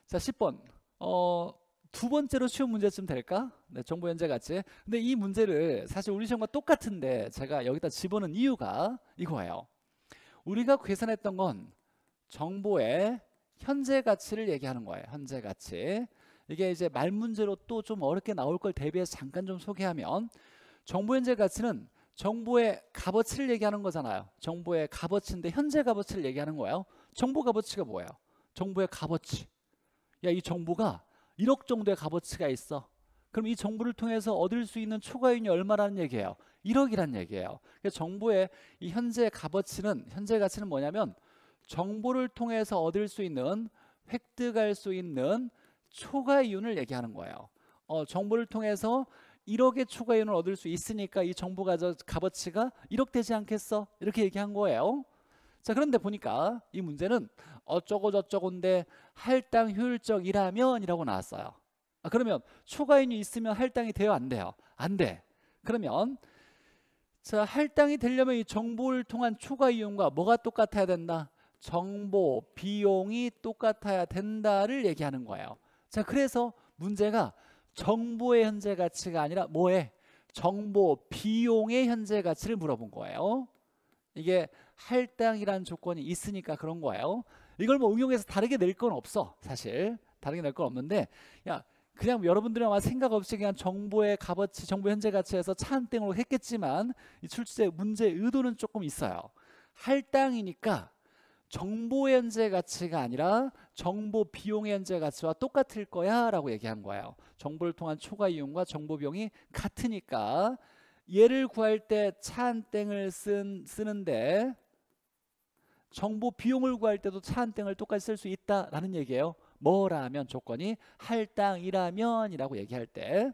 자, 10번. 어, 두 번째로 쉬운 문제쯤 될까? 네, 정보 연재 같이. 근데 이 문제를 사실 우리 시험과 똑같은데 제가 여기다 집어넣은 이유가 이거예요. 우리가 계산했던 건 정보의 현재 가치를 얘기하는 거예요. 현재 가치. 이게 이제 말 문제로 또 좀 어렵게 나올 걸 대비해서 잠깐 좀 소개하면 정보 현재 가치는 정부의 값어치를 얘기하는 거잖아요. 정부의 값어치인데 현재 값어치를 얘기하는 거예요. 정부 값어치가 뭐예요? 정부의 값어치. 야, 이정부가 1억 정도의 값어치가 있어. 그럼 이정부를 통해서 얻을 수 있는 초과인이 얼마라는 얘기예요? 1억이란 얘기예요. 정부의이 현재 값어치는 현재 가치는 뭐냐면 정보를 통해서 얻을 수 있는 획득할 수 있는 초과 이윤을 얘기하는 거예요. 어, 정보를 통해서 1억의 초과 이윤을 얻을 수 있으니까 이 정보 가져 값어치가 1억 되지 않겠어? 이렇게 얘기한 거예요. 자 그런데 보니까 이 문제는 어쩌고 저쩌고인데 할당 효율적이라면 이라고 나왔어요. 아, 그러면 초과이윤이 있으면 할당이 돼요? 안 돼요? 안 돼. 그러면 자 할당이 되려면 이 정보를 통한 초과 이용과 뭐가 똑같아야 된다? 정보, 비용이 똑같아야 된다를 얘기하는 거예요. 자, 그래서 문제가 정보의 현재 가치가 아니라 뭐에? 정보, 비용의 현재 가치를 물어본 거예요. 이게 할당이라는 조건이 있으니까 그런 거예요. 이걸 뭐 응용해서 다르게 낼 건 없어, 사실. 다르게 낼 건 없는데, 야, 그냥 여러분들이 아마 생각 없이 그냥 정보의 값어치, 정보 현재 가치에서 차 한땡으로 했겠지만 이 출제 문제 의도는 조금 있어요. 할당이니까 정보 현재 가치가 아니라 정보 비용의 현재 가치와 똑같을 거야 라고 얘기한 거예요. 정보를 통한 초과 이용과 정보 비용이 같으니까 얘를 구할 때 차 한 땡을 쓴, 쓰는데 정보 비용을 구할 때도 차 한 땡을 똑같이 쓸 수 있다라는 얘기예요. 뭐라면 조건이 할당이라면이라고 얘기할 때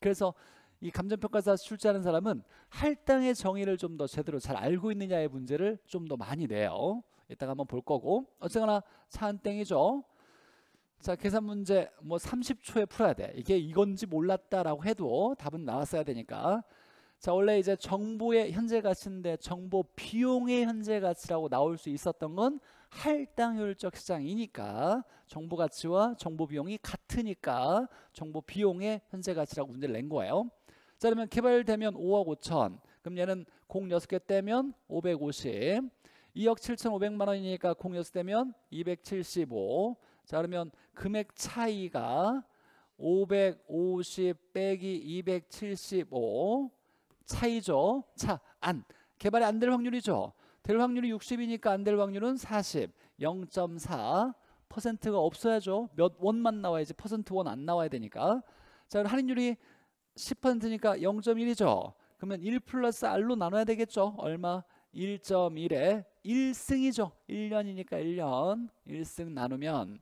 그래서 이 감정평가사 출제하는 사람은 할당의 정의를 좀 더 제대로 잘 알고 있느냐의 문제를 좀 더 많이 내요. 이따가 한번 볼 거고 어쨌거나 차은땡이죠. 자 계산 문제 뭐 30초에 풀어야 돼. 이게 이건지 몰랐다라고 해도 답은 나왔어야 되니까 자 원래 이제 정보의 현재 가치인데 정보 비용의 현재 가치라고 나올 수 있었던 건 할당효율적 시장이니까 정보 가치와 정보 비용이 같으니까 정보 비용의 현재 가치라고 문제를 낸 거예요. 자 그러면 개발되면 5억 5천 그럼 얘는 공 6개 떼면 550 2억 7,500만 원이니까 공여세면 275. 자 그러면 금액 차이가 550 빼기 275 차이죠. 차안 개발이 안 될 확률이죠. 될 확률이 60이니까 안 될 확률은 40. 0.4 퍼센트가 없어야죠. 몇 원만 나와야지 퍼센트 원 안 나와야 되니까. 자 할인율이 10%니까 0.1이죠. 그러면 1 플러스 R로 나눠야 되겠죠. 얼마? 1.1에 1승이죠. 1년이니까 1년. 1승 나누면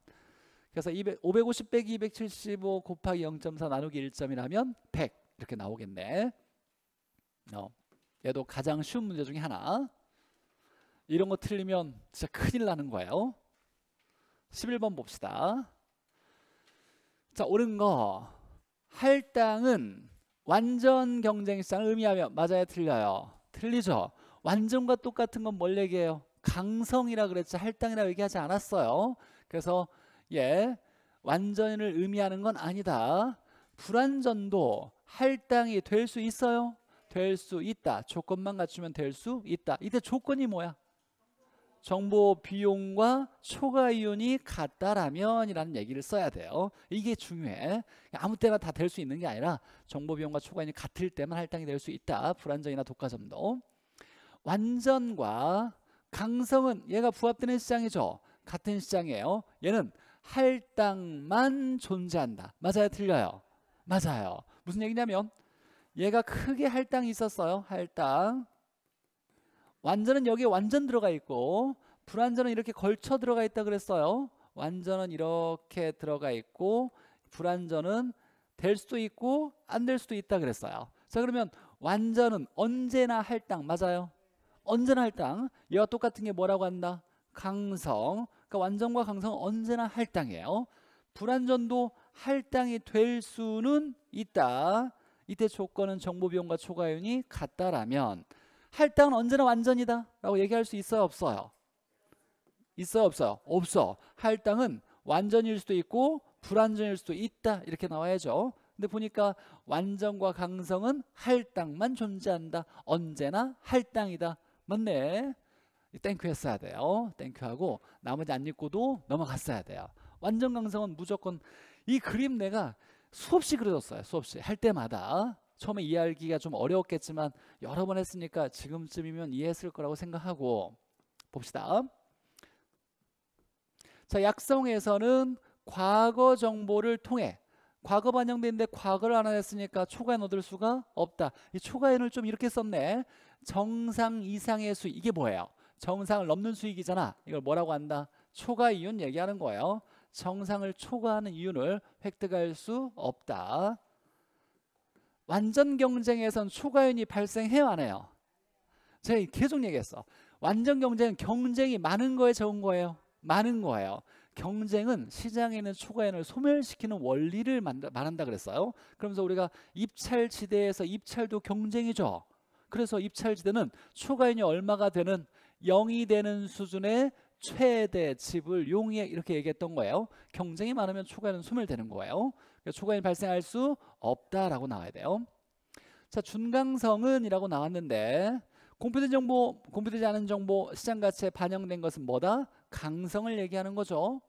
그래서 2 550 빼기 275 곱하기 0.4 나누기 1점이라면 100 이렇게 나오겠네. 어. 얘도 가장 쉬운 문제 중에 하나. 이런 거 틀리면 진짜 큰일 나는 거예요. 11번 봅시다. 자, 옳은 거. 할당은 완전 경쟁 시장을 의미하며 맞아요, 틀려요. 틀리죠. 완전과 똑같은 건 뭘 얘기해요? 강성이라 그랬지 할당이라고 얘기하지 않았어요. 그래서 예 완전을 의미하는 건 아니다. 불완전도 할당이 될 수 있어요? 될 수 있다. 조건만 갖추면 될 수 있다. 이때 조건이 뭐야? 정보 비용과 초과 이윤이 같다라면 이라는 얘기를 써야 돼요. 이게 중요해. 아무 때나 다 될 수 있는 게 아니라 정보 비용과 초과 이윤이 같을 때만 할당이 될 수 있다. 불완전이나 독과점도. 완전과 강성은 얘가 부합되는 시장이죠. 같은 시장이에요. 얘는 할당만 존재한다. 맞아요? 틀려요? 맞아요. 무슨 얘기냐면 얘가 크게 할당이 있었어요. 할당. 완전은 여기에 완전 들어가 있고 불완전은 이렇게 걸쳐 들어가 있다 그랬어요. 완전은 이렇게 들어가 있고 불완전은 될 수도 있고 안 될 수도 있다 그랬어요. 자 그러면 완전은 언제나 할당 맞아요? 언제나 할당. 얘와 똑같은 게 뭐라고 한다? 강성. 그러니까 완전과 강성 은 언제나 할당이에요. 불완전도 할당이 될 수는 있다. 이때 조건은 정보비용과 초과윤이 같다라면 할당은 언제나 완전이다 라고 얘기할 수 있어요 없어요? 있어요 없어요? 없어 할당은 완전일 수도 있고 불완전일 수도 있다 이렇게 나와야죠 근데 보니까 완전과 강성은 할당만 존재한다 언제나 할당이다 맞네. 땡큐 했어야 돼요. 땡큐 하고 나머지 안 읽고도 넘어갔어야 돼요. 완전 강성은 무조건 이 그림 내가 수없이 그려줬어요. 수없이 할 때마다 처음에 이해하기가 좀 어려웠겠지만 여러 번 했으니까 지금쯤이면 이해했을 거라고 생각하고 봅시다. 자, 약성에서는 과거 정보를 통해 과거 반영되는데 과거를 안하 했으니까 초과인 얻을 수가 없다. 이 초과인을 좀 이렇게 썼네. 정상 이상의 수익 이게 뭐예요? 정상을 넘는 수익이잖아. 이걸 뭐라고 한다? 초과 이윤 얘기하는 거예요. 정상을 초과하는 이윤을 획득할 수 없다. 완전 경쟁에선 초과인이 발생해요 안 해요? 제가 계속 얘기했어. 완전 경쟁은 경쟁이 많은 거에 적은 거예요? 많은 거예요. 경쟁은 시장에 있는 초과인을 소멸시키는 원리를 말한다 그랬어요. 그러면서 우리가 입찰지대에서 입찰도 경쟁이죠. 그래서 입찰지대는 초과인이 얼마가 되는 0이 되는 수준의 최대 집을 용이해 이렇게 얘기했던 거예요. 경쟁이 많으면 초과인은 소멸되는 거예요. 그러니까 초과인 발생할 수 없다라고 나와야 돼요. 자, 준강성은이라고 나왔는데 공표된 정보, 공표되지 않은 정보, 시장 가치에 반영된 것은 뭐다? 강성을 얘기하는 거죠.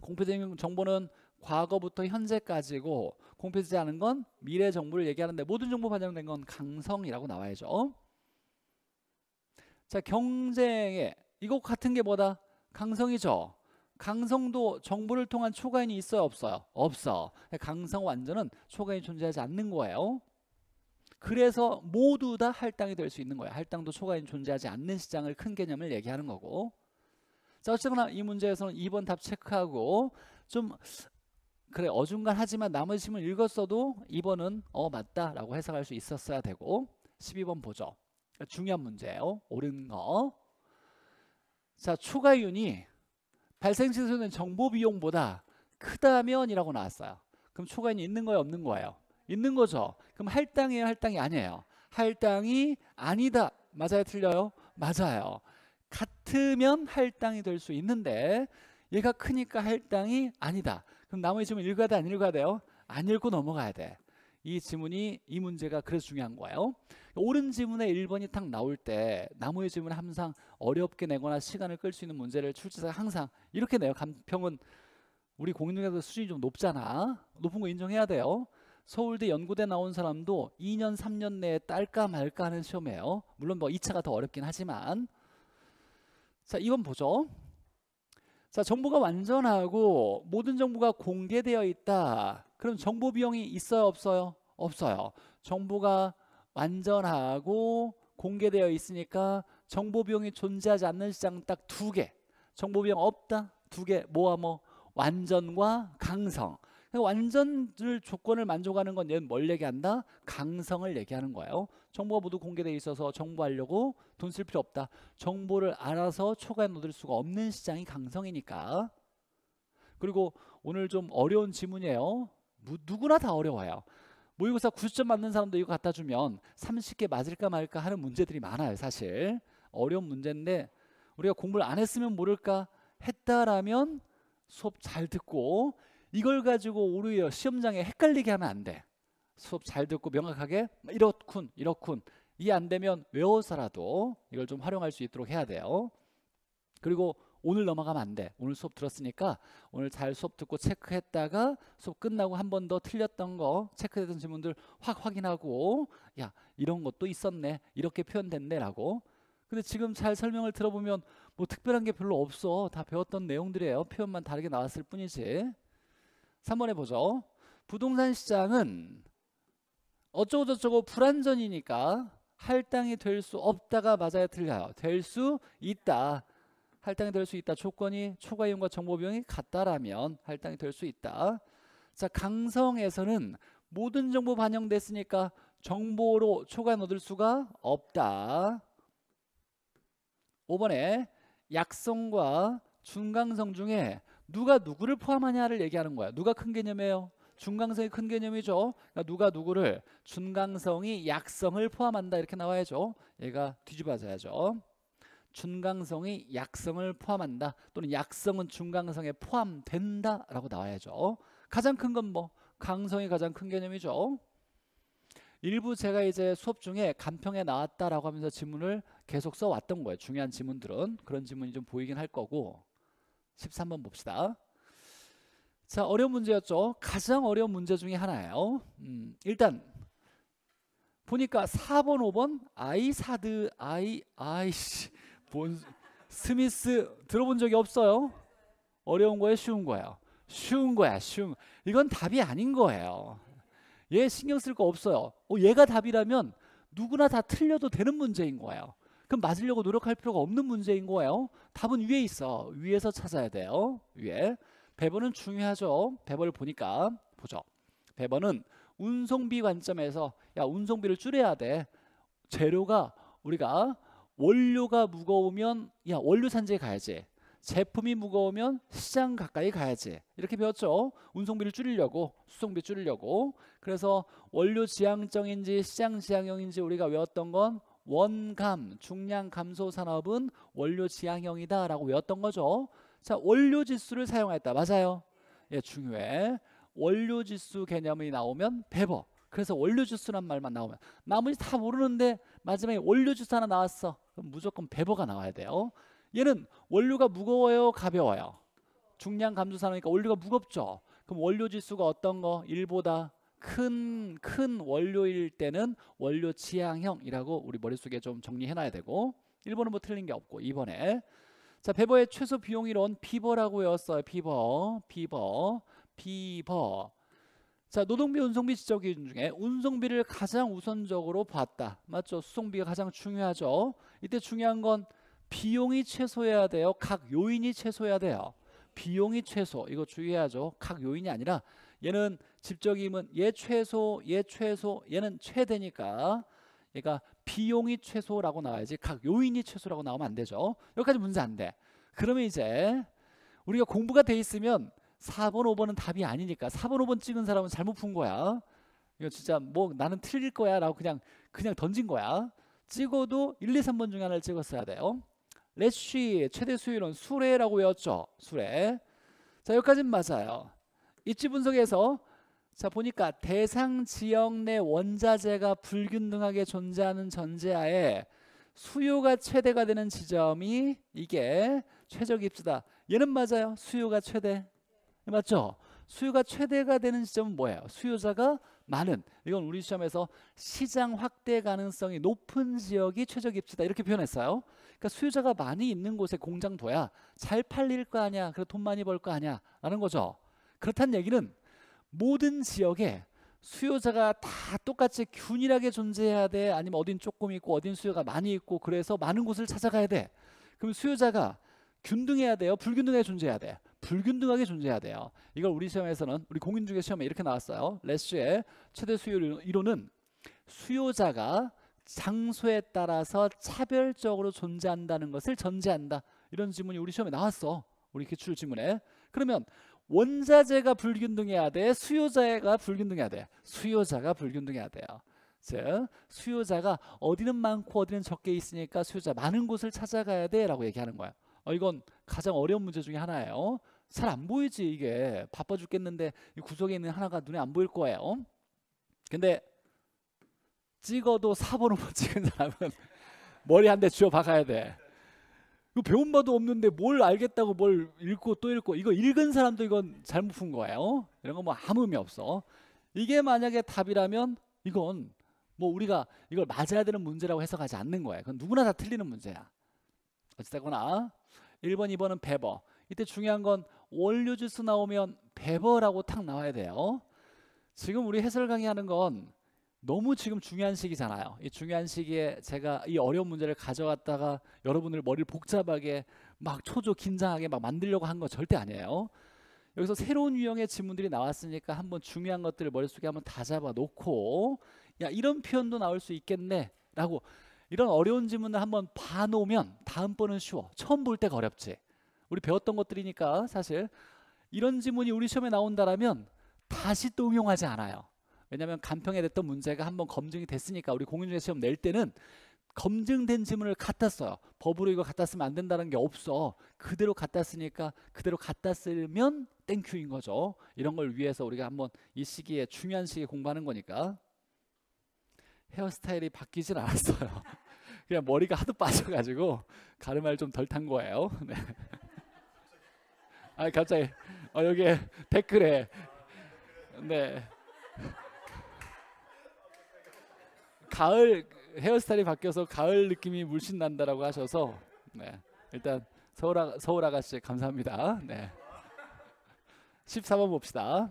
공표된 정보는 과거부터 현재까지고 공표되지 않은 건 미래 정보를 얘기하는데 모든 정보 반영된 건 강성이라고 나와야죠. 자, 경쟁에 이거 같은 게 뭐다? 강성이죠. 강성도 정보를 통한 초과인이 있어요, 없어요? 없어. 강성 완전은 초과인이 존재하지 않는 거예요. 그래서 모두 다 할당이 될 수 있는 거예요. 할당도 초과인 존재하지 않는 시장을 큰 개념을 얘기하는 거고. 자 어쨌거나 이 문제에서는 2번 답 체크하고 좀 그래 어중간하지만 나머지 질문 읽었어도 2번은 어 맞다 라고 해석할 수 있었어야 되고 12번 보죠. 그러니까 중요한 문제예요. 옳은 거. 자 초과윤이 발생지수는 정보비용보다 크다면이라고 나왔어요. 그럼 초과윤이 있는 거예요 없는 거예요? 있는 거죠. 그럼 할당이에요, 할당이 아니에요. 할당이 아니다. 맞아요, 틀려요? 맞아요. 같으면 할당이 될 수 있는데 얘가 크니까 할당이 아니다. 그럼 나머지 질문 읽어야 돼, 안 읽어야 돼요? 안 읽고 넘어가야 돼. 이 지문이 이 문제가 그래서 중요한 거예요. 옳은 지문에 1번이 딱 나올 때 나머지 지문을 항상 어렵게 내거나 시간을 끌 수 있는 문제를 출제자가 항상 이렇게 내요. 감평은 우리 공인중개사 수준이 좀 높잖아. 높은 거 인정해야 돼요. 서울대 연구대 나온 사람도 2년 3년 내에 딸까 말까 하는 시험이에요. 물론 뭐 2차가 더 어렵긴 하지만 자 이건 보죠. 자 정보가 완전하고 모든 정보가 공개되어 있다. 그럼 정보 비용이 있어요 없어요? 없어요. 정보가 완전하고 공개되어 있으니까 정보 비용이 존재하지 않는 시장 딱 두 개. 정보 비용 없다. 두개 뭐와 뭐 완전과 강성. 그러니까 완전들 조건을 만족하는 건얘뭘 얘기한다? 강성을 얘기하는 거예요. 정보가 모두 공개돼 있어서 정보하려고 돈 쓸 필요 없다. 정보를 알아서 초과해 얻을 수가 없는 시장이 강성이니까. 그리고 오늘 좀 어려운 지문이에요. 누구나 다 어려워요. 모의고사 90점 맞는 사람도 이거 갖다 주면 30개 맞을까 말까 하는 문제들이 많아요, 사실. 어려운 문제인데 우리가 공부를 안 했으면 모를까 했다라면 수업 잘 듣고 이걸 가지고 오히려 시험장에 헷갈리게 하면 안 돼. 수업 잘 듣고 명확하게 이렇군 이렇군 이안 되면 외워서라도 이걸 좀 활용할 수 있도록 해야 돼요. 그리고 오늘 넘어가면 안 돼. 오늘 수업 들었으니까 오늘 잘 수업 듣고 체크했다가 수업 끝나고 한 번 더 틀렸던 거 체크했던 질문들 확 확인하고 야 이런 것도 있었네 이렇게 표현됐네라고. 근데 지금 잘 설명을 들어보면 뭐 특별한 게 별로 없어 다 배웠던 내용들이에요. 표현만 다르게 나왔을 뿐이지. 3번 해보죠. 부동산 시장은 어쩌고 저쩌고 불완전이니까 할당이 될 수 없다가 맞아야 틀려요. 될 수 있다. 할당이 될 수 있다. 조건이 초과 이용과 정보 비용이 같다라면 할당이 될 수 있다. 자, 강성에서는 모든 정보 반영됐으니까 정보로 초과 넣을 수가 없다. 5번에 약성과 중강성 중에 누가 누구를 포함하냐를 얘기하는 거야. 누가 큰 개념이에요? 중강성이 큰 개념이죠. 그러니까 누가 누구를 중강성이 약성을 포함한다 이렇게 나와야죠. 얘가 뒤집어져야죠. 중강성이 약성을 포함한다 또는 약성은 중강성에 포함된다라고 나와야죠. 가장 큰 건 뭐? 강성이 가장 큰 개념이죠. 일부 제가 이제 수업 중에 간평에 나왔다라고 하면서 지문을 계속 써왔던 거예요. 중요한 지문들은 그런 지문이 좀 보이긴 할 거고 13번 봅시다. 자, 어려운 문제였죠. 가장 어려운 문제 중에 하나예요. 음, 일단 보니까 4번, 5번 아이사드 아이 아이씨 본 스미스 들어본 적이 없어요. 어려운 거예요, 쉬운 거예요. 쉬운 거야, 쉬운. 이건 답이 아닌 거예요. 얘 신경 쓸 거 없어요. 어, 얘가 답이라면 누구나 다 틀려도 되는 문제인 거예요. 그럼 맞으려고 노력할 필요가 없는 문제인 거예요. 답은 위에 있어. 위에서 찾아야 돼요. 위에. 배번은 중요하죠. 배번을 보니까 보죠. 배번은 운송비 관점에서 야 운송비를 줄여야 돼. 재료가 우리가 원료가 무거우면 야 원료 산지에 가야지. 제품이 무거우면 시장 가까이 가야지 이렇게 배웠죠 운송비를 줄이려고 수송비 줄이려고 그래서 원료 지향적인지 시장 지향형인지 우리가 외웠던 건 원감, 중량 감소 산업은 원료 지향형이다 라고 외웠던 거죠. 자, 원료 지수를 사용했다. 맞아요. 예, 중요해. 원료 지수 개념이 나오면 배버. 그래서 원료 지수란 말만 나오면 나머지 다 모르는데 마지막에 원료 지수 하나 나왔어. 그럼 무조건 배버가 나와야 돼요. 얘는 원료가 무거워요, 가벼워요. 중량 감소 산업이니까 원료가 무겁죠. 그럼 원료 지수가 어떤 거? 1보다 큰, 큰 원료일 때는 원료 지향형이라고 우리 머릿속에 좀 정리해놔야 되고 1번은 뭐 틀린 게 없고 2번에 자 베버의 최소 비용이론 비버라고 외웠어요. 비버, 비버, 비버 자 노동비, 운송비 지적 기준 중에 운송비를 가장 우선적으로 봤다. 맞죠? 수송비가 가장 중요하죠. 이때 중요한 건 비용이 최소해야 돼요. 각 요인이 최소해야 돼요. 비용이 최소 이거 주의해야죠. 각 요인이 아니라 얘는 집적임은 얘 최소, 얘 최소, 얘는 최대니까 얘가 비용이 최소라고 나와야지 각 요인이 최소라고 나오면 안 되죠. 여기까지 문제 안 돼. 그러면 이제 우리가 공부가 돼 있으면 4번, 5번은 답이 아니니까 4번, 5번 찍은 사람은 잘못 푼 거야. 이거 진짜 뭐 나는 틀릴 거야 라고 그냥 그냥 던진 거야. 찍어도 1, 2, 3번 중에 하나를 찍었어야 돼요. 렛쉬 최대 수율은 수레라고 외웠죠. 수레. 자 여기까지는 맞아요. 입지 분석에서 자 보니까 대상 지역 내 원자재가 불균등하게 존재하는 전제하에 수요가 최대가 되는 지점이 이게 최적 입지다. 얘는 맞아요. 수요가 최대. 맞죠? 수요가 최대가 되는 지점은 뭐예요? 수요자가 많은. 이건 우리 시험에서 시장 확대 가능성이 높은 지역이 최적 입지다. 이렇게 표현했어요. 그러니까 수요자가 많이 있는 곳에 공장둬야 잘 팔릴 거 아니야. 그래서 돈 많이 벌 거 아니야. 라는 거죠. 그렇다는 얘기는 모든 지역에 수요자가 다 똑같이 균일하게 존재해야 돼 아니면 어딘 조금 있고 어딘 수요가 많이 있고 그래서 많은 곳을 찾아가야 돼 그럼 수요자가 균등해야 돼요 불균등하게 존재해야 돼 불균등하게 존재해야 돼요 이걸 우리 시험에서는 우리 공인중개 시험에 이렇게 나왔어요 레스의 최대 수요 이론은 수요자가 장소에 따라서 차별적으로 존재한다는 것을 전제한다 이런 질문이 우리 시험에 나왔어 우리 기출 질문에 그러면 원자재가 불균등해야 돼. 수요자가 불균등해야 돼. 수요자가 불균등해야 돼요. 즉 수요자가 어디는 많고 어디는 적게 있으니까 수요자 많은 곳을 찾아가야 돼라고 얘기하는 거야. 어, 이건 가장 어려운 문제 중에 하나예요. 잘 안 보이지 이게 바빠 죽겠는데 이 구석에 있는 하나가 눈에 안 보일 거예요. 근데 찍어도 4번으로 찍은 사람은 [laughs] 머리 한 대 쥐어 박아야 돼. 이거 배운 바도 없는데 뭘 알겠다고 뭘 읽고 또 읽고 이거 읽은 사람도 이건 잘못 푼 거예요. 이런 거 뭐 아무 의미 없어. 이게 만약에 답이라면 이건 뭐 우리가 이걸 맞아야 되는 문제라고 해석하지 않는 거예요. 그건 누구나 다 틀리는 문제야. 어쨌거나 1번, 2번은 배버. 이때 중요한 건 원료 주스 나오면 배버라고 탁 나와야 돼요. 지금 우리 해설 강의하는 건 너무 지금 중요한 시기잖아요. 이 중요한 시기에 제가 이 어려운 문제를 가져갔다가 여러분을 머리를 복잡하게 막 초조 긴장하게 막 만들려고 한 건 절대 아니에요. 여기서 새로운 유형의 지문들이 나왔으니까 한번 중요한 것들을 머릿속에 한번 다 잡아 놓고 야 이런 표현도 나올 수 있겠네 라고 이런 어려운 지문을 한번 봐놓으면 다음번은 쉬워 처음 볼 때가 어렵지 우리 배웠던 것들이니까 사실 이런 지문이 우리 시험에 나온다라면 다시 또 응용하지 않아요 왜냐하면 간평에 됐던 문제가 한번 검증이 됐으니까 우리 공인중개 시험 낼 때는 검증된 지문을 갖다 써요. 법으로 이거 갖다 쓰면 안 된다는 게 없어. 그대로 갖다 쓰니까 그대로 갖다 쓰면 땡큐인 거죠. 이런 걸 위해서 우리가 한번 이 시기에 중요한 시기에 공부하는 거니까 헤어스타일이 바뀌진 않았어요. [laughs] 그냥 머리가 하도 빠져가지고 가르마를 좀 덜 탄 거예요. [laughs] 네. 아 갑자기 어, 여기 댓글에 네. 가을 헤어스타일이 바뀌어서 가을 느낌이 물씬 난다라고 하셔서 네. 일단 서울, 아, 서울 아가씨 감사합니다. 네. 14번 봅시다.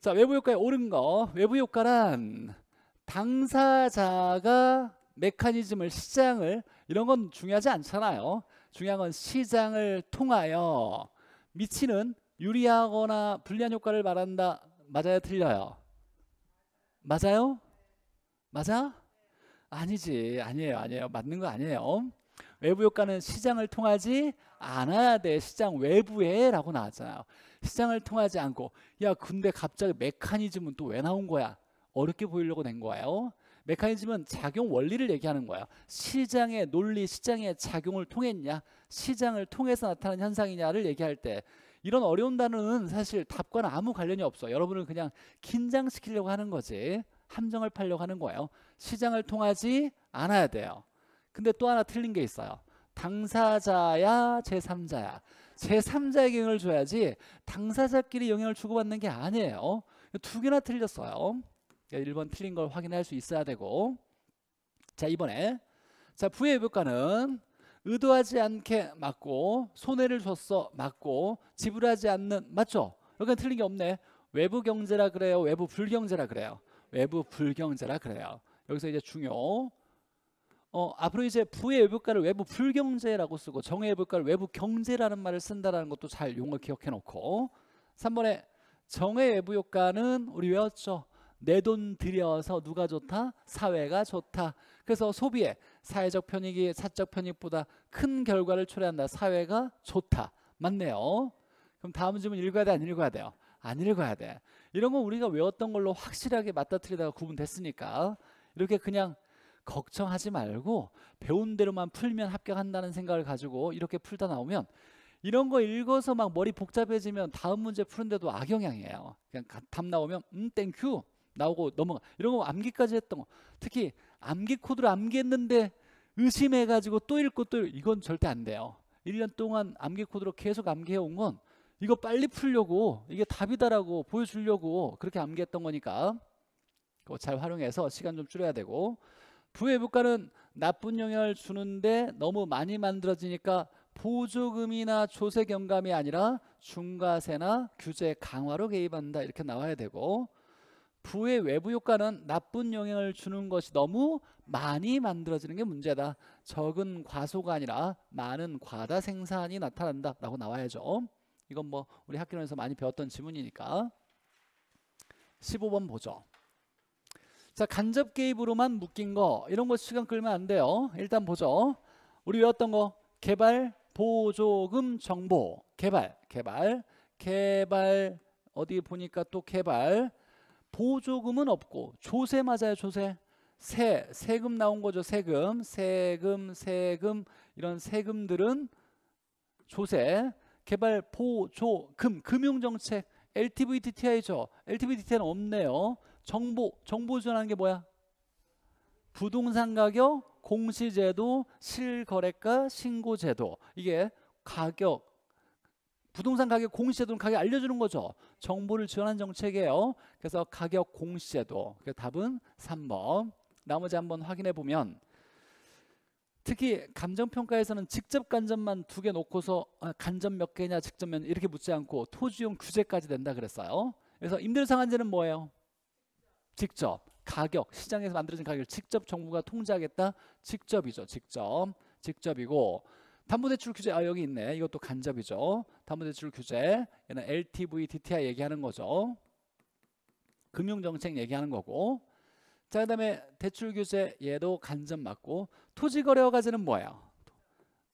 자 외부 효과의 옳은 거 외부 효과란 당사자가 메커니즘을 시장을 이런 건 중요하지 않잖아요. 중요한 건 시장을 통하여 미치는 유리하거나 불리한 효과를 말한다. 맞아요, 틀려요. 맞아요? 맞아? 아니지. 아니에요. 아니에요. 맞는 거 아니에요. 외부 효과는 시장을 통하지 않아야 돼. 시장 외부에라고 나왔잖아요. 시장을 통하지 않고 야 근데 갑자기 메커니즘은 또 왜 나온 거야? 어렵게 보이려고 낸 거예요. 메커니즘은 작용 원리를 얘기하는 거야. 시장의 논리, 시장의 작용을 통했냐, 시장을 통해서 나타난 현상이냐를 얘기할 때 이런 어려운 단어는 사실 답과는 아무 관련이 없어. 여러분은 그냥 긴장시키려고 하는 거지. 함정을 팔려고 하는 거예요. 시장을 통하지 않아야 돼요. 근데 또 하나 틀린 게 있어요. 당사자야 제3자야. 제3자에게 영향을 줘야지 당사자끼리 영향을 주고받는 게 아니에요. 두 개나 틀렸어요. 1번 예, 틀린 걸 확인할 수 있어야 되고 자 이번에 자 부의 외부가는 의도하지 않게 맞고 손해를 줬어 맞고 지불하지 않는 맞죠? 여기는 틀린 게 없네. 외부 경제라 그래요. 외부 불경제라 그래요. 외부 불경제라 그래요. 여기서 이제 중요. 어, 앞으로 이제 부의 외부가를 외부 불경제라고 쓰고 정의 외부가를 외부 경제라는 말을 쓴다라는 것도 잘 용어 기억해 놓고 3번에 정의 외부 효과는 우리 외웠죠. 내 돈 들여서 누가 좋다? 사회가 좋다. 그래서 소비에 사회적 편익이 사적 편익보다 큰 결과를 초래한다. 사회가 좋다. 맞네요. 그럼 다음 질문 읽어야 돼? 안 읽어야 돼요? 안 읽어야 돼. 이런 건 우리가 외웠던 걸로 확실하게 맞다 틀리다가 구분됐으니까 이렇게 그냥 걱정하지 말고 배운 대로만 풀면 합격한다는 생각을 가지고 이렇게 풀다 나오면 이런 거 읽어서 막 머리 복잡해지면 다음 문제 푸는데도 악영향이에요. 그냥 답 나오면 음 땡큐 나오고 넘어가 이런 거 암기까지 했던 거 특히 암기 코드를 암기했는데 의심해가지고 또 읽고 또 읽, 고 이건 절대 안 돼요. 1년 동안 암기 코드로 계속 암기해온 건 이거 빨리 풀려고 이게 답이다라고 보여주려고 그렇게 암기했던 거니까 그거 잘 활용해서 시간 좀 줄여야 되고 부외부가는 나쁜 영향을 주는데 너무 많이 만들어지니까 보조금이나 조세 경감이 아니라 중과세나 규제 강화로 개입한다 이렇게 나와야 되고 부의 외부 효과는 나쁜 영향을 주는 것이 너무 많이 만들어지는 게 문제다. 적은 과소가 아니라 많은 과다 생산이 나타난다라고 나와야죠. 이건 뭐 우리 학교에서 많이 배웠던 지문이니까. 15번 보죠. 자, 간접 개입으로만 묶인 거 이런 거 시간 끌면 안 돼요. 일단 보죠. 우리 외웠던 거 개발 보조금 정보 개발 개발 개발 어디 보니까 또 개발 보조금은 없고 조세 맞아요 조세 세 세금 나온 거죠 세금 세금 세금 이런 세금들은 조세 개발 보조금 금융정책 LTV DTI죠 LTV DTI는 없네요 정보 정보 지원하는 게 뭐야 부동산 가격 공시제도 실거래가 신고제도 이게 가격 부동산 가격 공시제도는 가격 알려주는 거죠. 정보를 지원한 정책이에요. 그래서 가격 공시제도. 그 답은 3번. 나머지 한번 확인해 보면 특히 감정평가에서는 직접 간접만 두 개 놓고서 아, 간접 몇 개냐 직접면 이렇게 묻지 않고 토지용 규제까지 낸다 그랬어요. 그래서 임대료 상한제는 뭐예요? 직접 가격 시장에서 만들어진 가격을 직접 정부가 통제하겠다 직접이죠 직접 직접이고 담보대출 규제 아 여기 있네. 이것도 간접이죠. 담보대출 규제 얘는 LTV, DTI 얘기하는 거죠. 금융정책 얘기하는 거고 자 그다음에 대출 규제 얘도 간접 맞고 토지거래 허가제는 뭐예요?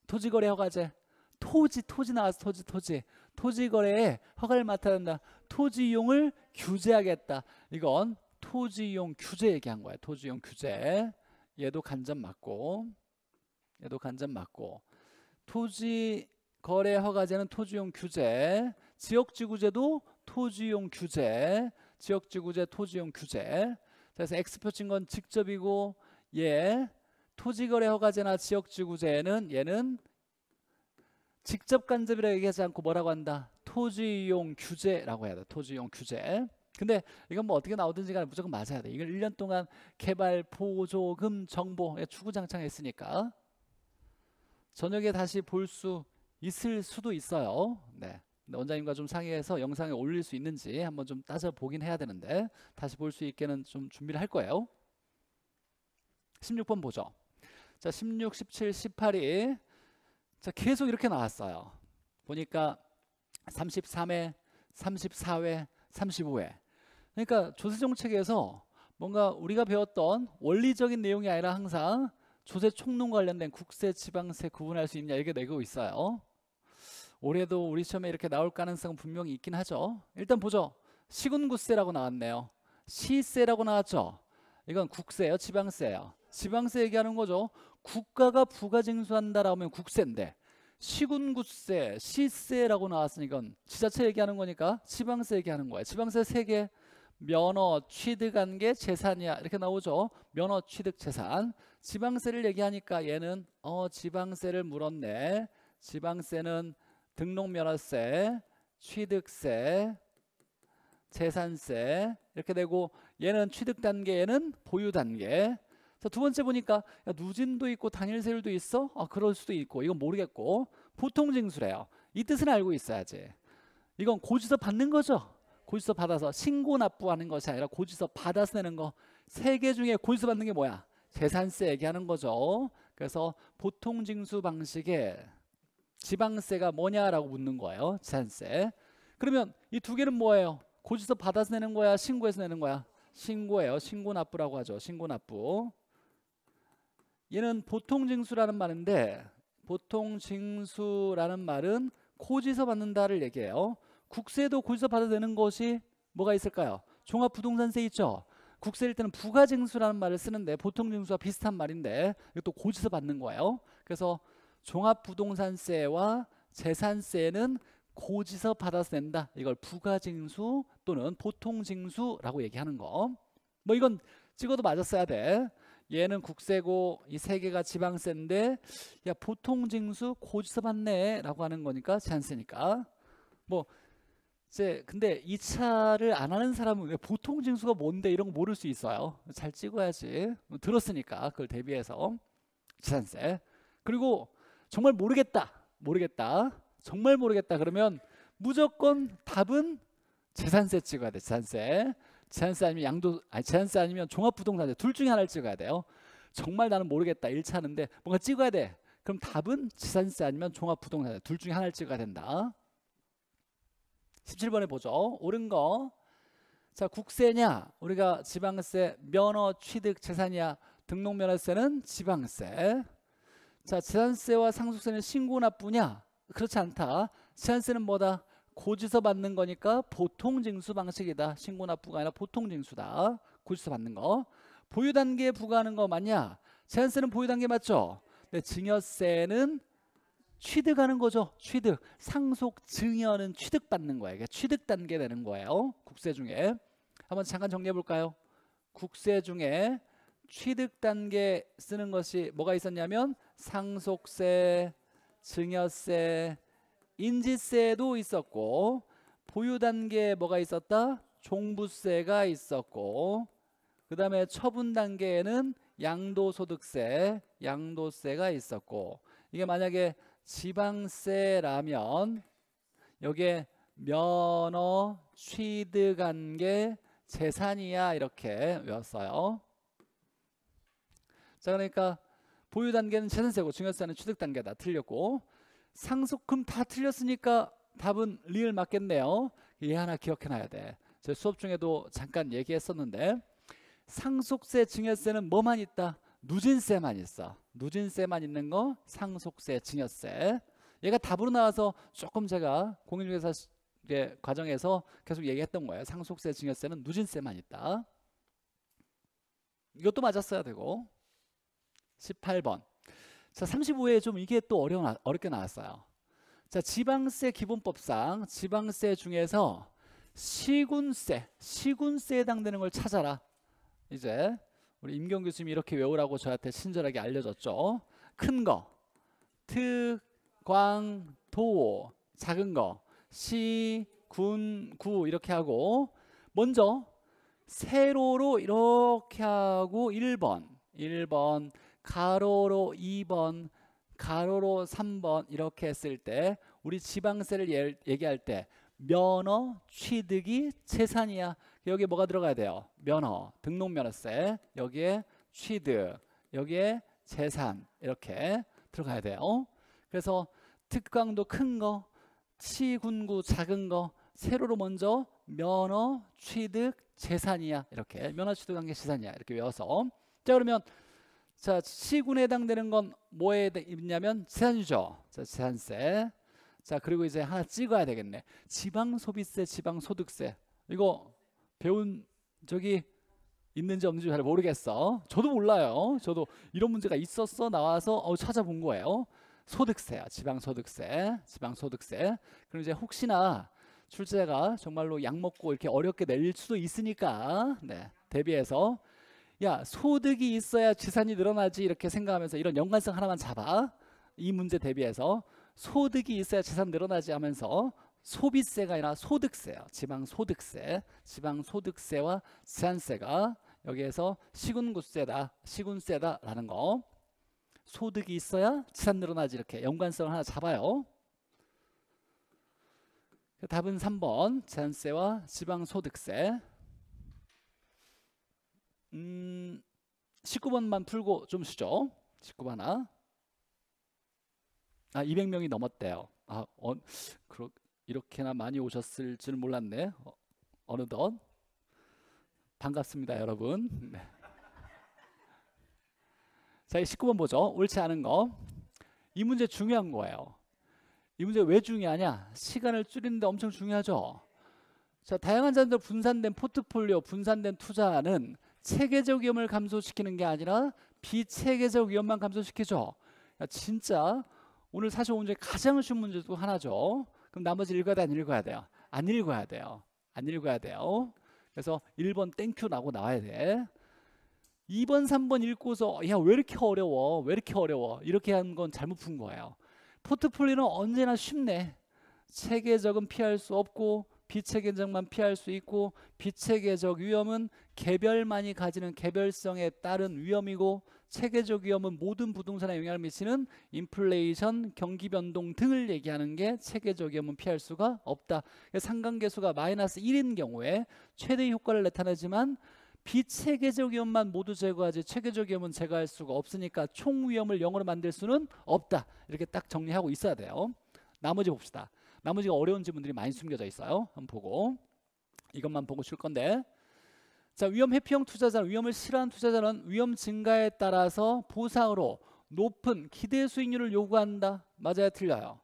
토지거래 허가제 토지 토지 나와서 토지 토지 토지거래에 허가를 맡아야 된다. 토지 용을 규제하겠다. 이건 토지 용 규제 얘기한 거예요. 토지 용 규제 얘도 간접 맞고 얘도 간접 맞고 토지 거래 허가제는 토지용 규제, 지역지구제도 토지용 규제, 지역지구제 토지용 규제. 그래서 X표 친 건 직접이고 예 토지거래 허가제나 지역지구제는 얘는 직접 간접이라고 얘기하지 않고 뭐라고 한다? 토지용 규제라고 해야 돼. 토지용 규제. 근데 이건 뭐 어떻게 나오든지 간에 무조건 맞아야 돼. 이걸 1년 동안 개발 보조금 정보 에 추구장창 했으니까. 저녁에 다시 볼 수 있을 수도 있어요. 네. 원장님과 좀 상의해서 영상에 올릴 수 있는지 한번 좀 따져보긴 해야 되는데 다시 볼 수 있게는 좀 준비를 할 거예요. 16번 보죠. 자, 16, 17, 18이 자, 계속 이렇게 나왔어요. 보니까 33회, 34회, 35회. 그러니까 조세정책에서 뭔가 우리가 배웠던 원리적인 내용이 아니라 항상 조세 총론 관련된 국세 지방세 구분할 수 있냐 이렇게 내고 있어요. 올해도 우리 시험에 이렇게 나올 가능성은 분명히 있긴 하죠. 일단 보죠. 시군구세라고 나왔네요. 시세라고 나왔죠. 이건 국세예요, 지방세예요. 지방세 얘기하는 거죠. 국가가 부가 징수한다라면 고하 국세인데 시군구세, 시세라고 나왔으니까 지자체 얘기하는 거니까 지방세 얘기하는 거예요. 지방세 세 개, 면허, 취득한 게 재산이야 이렇게 나오죠. 면허, 취득, 재산. 지방세를 얘기하니까 얘는 어 지방세를 물었네. 지방세는 등록면허세, 취득세, 재산세 이렇게 되고 얘는 취득 단계 에는 보유 단계 자, 두 번째 보니까 야, 누진도 있고 당일세율도 있어? 아, 그럴 수도 있고 이건 모르겠고 보통 징수래요. 이 뜻은 알고 있어야지. 이건 고지서 받는 거죠. 고지서 받아서 신고 납부하는 것이 아니라 고지서 받아서 내는 거. 세 개 중에 고지서 받는 게 뭐야? 재산세 얘기하는 거죠. 그래서 보통 징수 방식에 지방세가 뭐냐라고 묻는 거예요. 재산세. 그러면 이 두 개는 뭐예요? 고지서 받아서 내는 거야? 신고해서 내는 거야? 신고예요. 신고 납부라고 하죠. 신고 납부. 얘는 보통 징수라는 말인데 보통 징수라는 말은 고지서 받는다를 얘기해요. 국세도 고지서 받아야 되는 것이 뭐가 있을까요? 종합부동산세 있죠. 국세일 때는 부가징수라는 말을 쓰는데 보통징수와 비슷한 말인데 이것도 고지서 받는 거예요. 그래서 종합부동산세와 재산세는 고지서 받아서 낸다. 이걸 부가징수 또는 보통징수라고 얘기하는 거. 뭐 이건 찍어도 맞았어야 돼. 얘는 국세고 이 세 개가 지방세인데 야 보통징수 고지서 받네라고 하는 거니까 재산세니까뭐 이제 근데 2차를 안 하는 사람은 보통 징수가 뭔데 이런 거 모를 수 있어요. 잘 찍어야지. 들었으니까 그걸 대비해서 재산세. 그리고 정말 모르겠다. 모르겠다. 정말 모르겠다. 그러면 무조건 답은 재산세 찍어야 돼. 재산세. 재산세 아니면 양도 아니 재산세 아니면 종합부동산세 둘 중에 하나를 찍어야 돼요. 정말 나는 모르겠다. 1차는데 뭔가 찍어야 돼. 그럼 답은 재산세 아니면 종합부동산세 둘 중에 하나를 찍어야 된다. 17번에 보죠. 옳은 거. 자, 국세냐? 우리가 지방세, 면허, 취득, 재산이야. 등록면허세는 지방세. 자, 재산세와 상속세는 신고 납부냐? 그렇지 않다. 재산세는 뭐다? 고지서 받는 거니까 보통 징수 방식이다. 신고 납부가 아니라 보통 징수다. 고지서 받는 거. 보유 단계에 부과하는 거 맞냐? 재산세는 보유 단계 맞죠? 근데 네, 증여세는 취득하는 거죠. 취득. 상속 증여는 취득받는 거예요. 그러니까 취득 단계 되는 거예요. 국세 중에. 한번 잠깐 정리해 볼까요? 국세 중에 취득 단계 쓰는 것이 뭐가 있었냐면 상속세, 증여세, 인지세도 있었고 보유 단계에 뭐가 있었다? 종부세가 있었고 그 다음에 처분 단계에는 양도소득세, 양도세가 있었고 이게 만약에 지방세라면 여기에 면허, 취득한게 재산이야 이렇게 외웠어요. 자 그러니까 보유 단계는 재산세고 증여세는 취득 단계다 틀렸고 상속금 다 틀렸으니까 답은 리을 맞겠네요. 얘 하나 기억해놔야 돼. 제 수업 중에도 잠깐 얘기했었는데 상속세, 증여세는 뭐만 있다? 누진세만 있어. 누진세만 있는 거 상속세, 증여세. 얘가 답으로 나와서 조금 제가 공인중개사 과정에서 계속 얘기했던 거예요. 상속세, 증여세는 누진세만 있다. 이것도 맞았어야 되고 18번 자 35에 회좀 이게 또 어려운, 어렵게 나왔어요. 자 지방세 기본법상 지방세 중에서 시군세, 시군세에 해당되는 걸 찾아라. 이제 우리 임경 교수님이 이렇게 외우라고 저한테 친절하게 알려줬죠. 큰 거, 특, 광, 도, 작은 거, 시, 군, 구 이렇게 하고 먼저 세로로 이렇게 하고 1번, 1번, 가로로 2번, 가로로 3번 이렇게 했을 때 우리 지방세를 얘기할 때 면허 취득이 재산이야. 여기에 뭐가 들어가야 돼요? 면허, 등록면허세, 여기에 취득, 여기에 재산 이렇게 들어가야 돼요. 그래서 특강도 큰 거, 치군구 작은 거 세로로 먼저 면허, 취득, 재산이야 이렇게 면허, 취득, 관계, 재산이야 이렇게 외워서 자 그러면 자치군에 해당되는 건 뭐에 있냐면 재산이죠. 자 재산세. 자 그리고 이제 하나 찍어야 되겠네. 지방소비세, 지방소득세. 이거 배운 적이 있는지 없는지 잘 모르겠어. 저도 몰라요. 저도 이런 문제가 있었어 나와서 어, 찾아본 거예요. 소득세야, 지방소득세, 지방소득세. 그럼 이제 혹시나 출제가 정말로 약 먹고 이렇게 어렵게 낼 수도 있으니까 네, 대비해서 야 소득이 있어야 재산이 늘어나지 이렇게 생각하면서 이런 연관성 하나만 잡아 이 문제 대비해서 소득이 있어야 재산 늘어나지 하면서 소비세가 아니라 소득세야. 지방소득세. 지방소득세와 재산세가 여기에서 시군구세다. 시군세다라는 거. 소득이 있어야 재산 늘어나지 이렇게 연관성을 하나 잡아요. 그 답은 3번 재산세와 지방소득세 음, 19번만 풀고 좀 쉬죠 19번 하나 아 200명이 넘었대요 아 어, 그러, 이렇게나 많이 오셨을 줄 몰랐네. 어, 느덧 반갑습니다, 여러분. 네. 자, 19번 보죠. 옳지 않은 거. 이 문제 중요한 거예요. 이 문제 왜 중요하냐? 시간을 줄이는데 엄청 중요하죠. 자, 다양한 자들 분산된 포트폴리오, 분산된 투자는 체계적 위험을 감소시키는 게 아니라 비체계적 위험만 감소시키죠. 진짜 오늘 사실 오늘 가장 쉬운 문제 도 하나죠. 그럼 나머지 읽어야 안 읽어야 돼요? 안 읽어야 돼요. 안 읽어야 돼요. 그래서 1번 땡큐 나고 나와야 돼. 2번, 3번 읽고서 야왜 이렇게 어려워? 왜 이렇게 어려워? 이렇게 한 건 잘못 푼 거예요. 포트폴리오는 언제나 쉽네. 체계적은 피할 수 없고 비체계적만 피할 수 있고 비체계적 위험은 개별만이 가지는 개별성에 따른 위험이고 체계적 위험은 모든 부동산에 영향을 미치는 인플레이션, 경기 변동 등을 얘기하는 게 체계적 위험은 피할 수가 없다. 그러니까 상관계수가 마이너스 1인 경우에 최대 효과를 나타내지만 비체계적 위험만 모두 제거하지 체계적 위험은 제거할 수가 없으니까 총 위험을 0으로 만들 수는 없다. 이렇게 딱 정리하고 있어야 돼요. 나머지 봅시다. 나머지가 어려운 질문들이 많이 숨겨져 있어요. 한번 보고 이것만 보고 쉴 건데 자, 위험 회피형 투자자는 위험을 싫어하는 투자자는 위험 증가에 따라서 보상으로 높은 기대 수익률을 요구한다. 맞아요, 틀려요.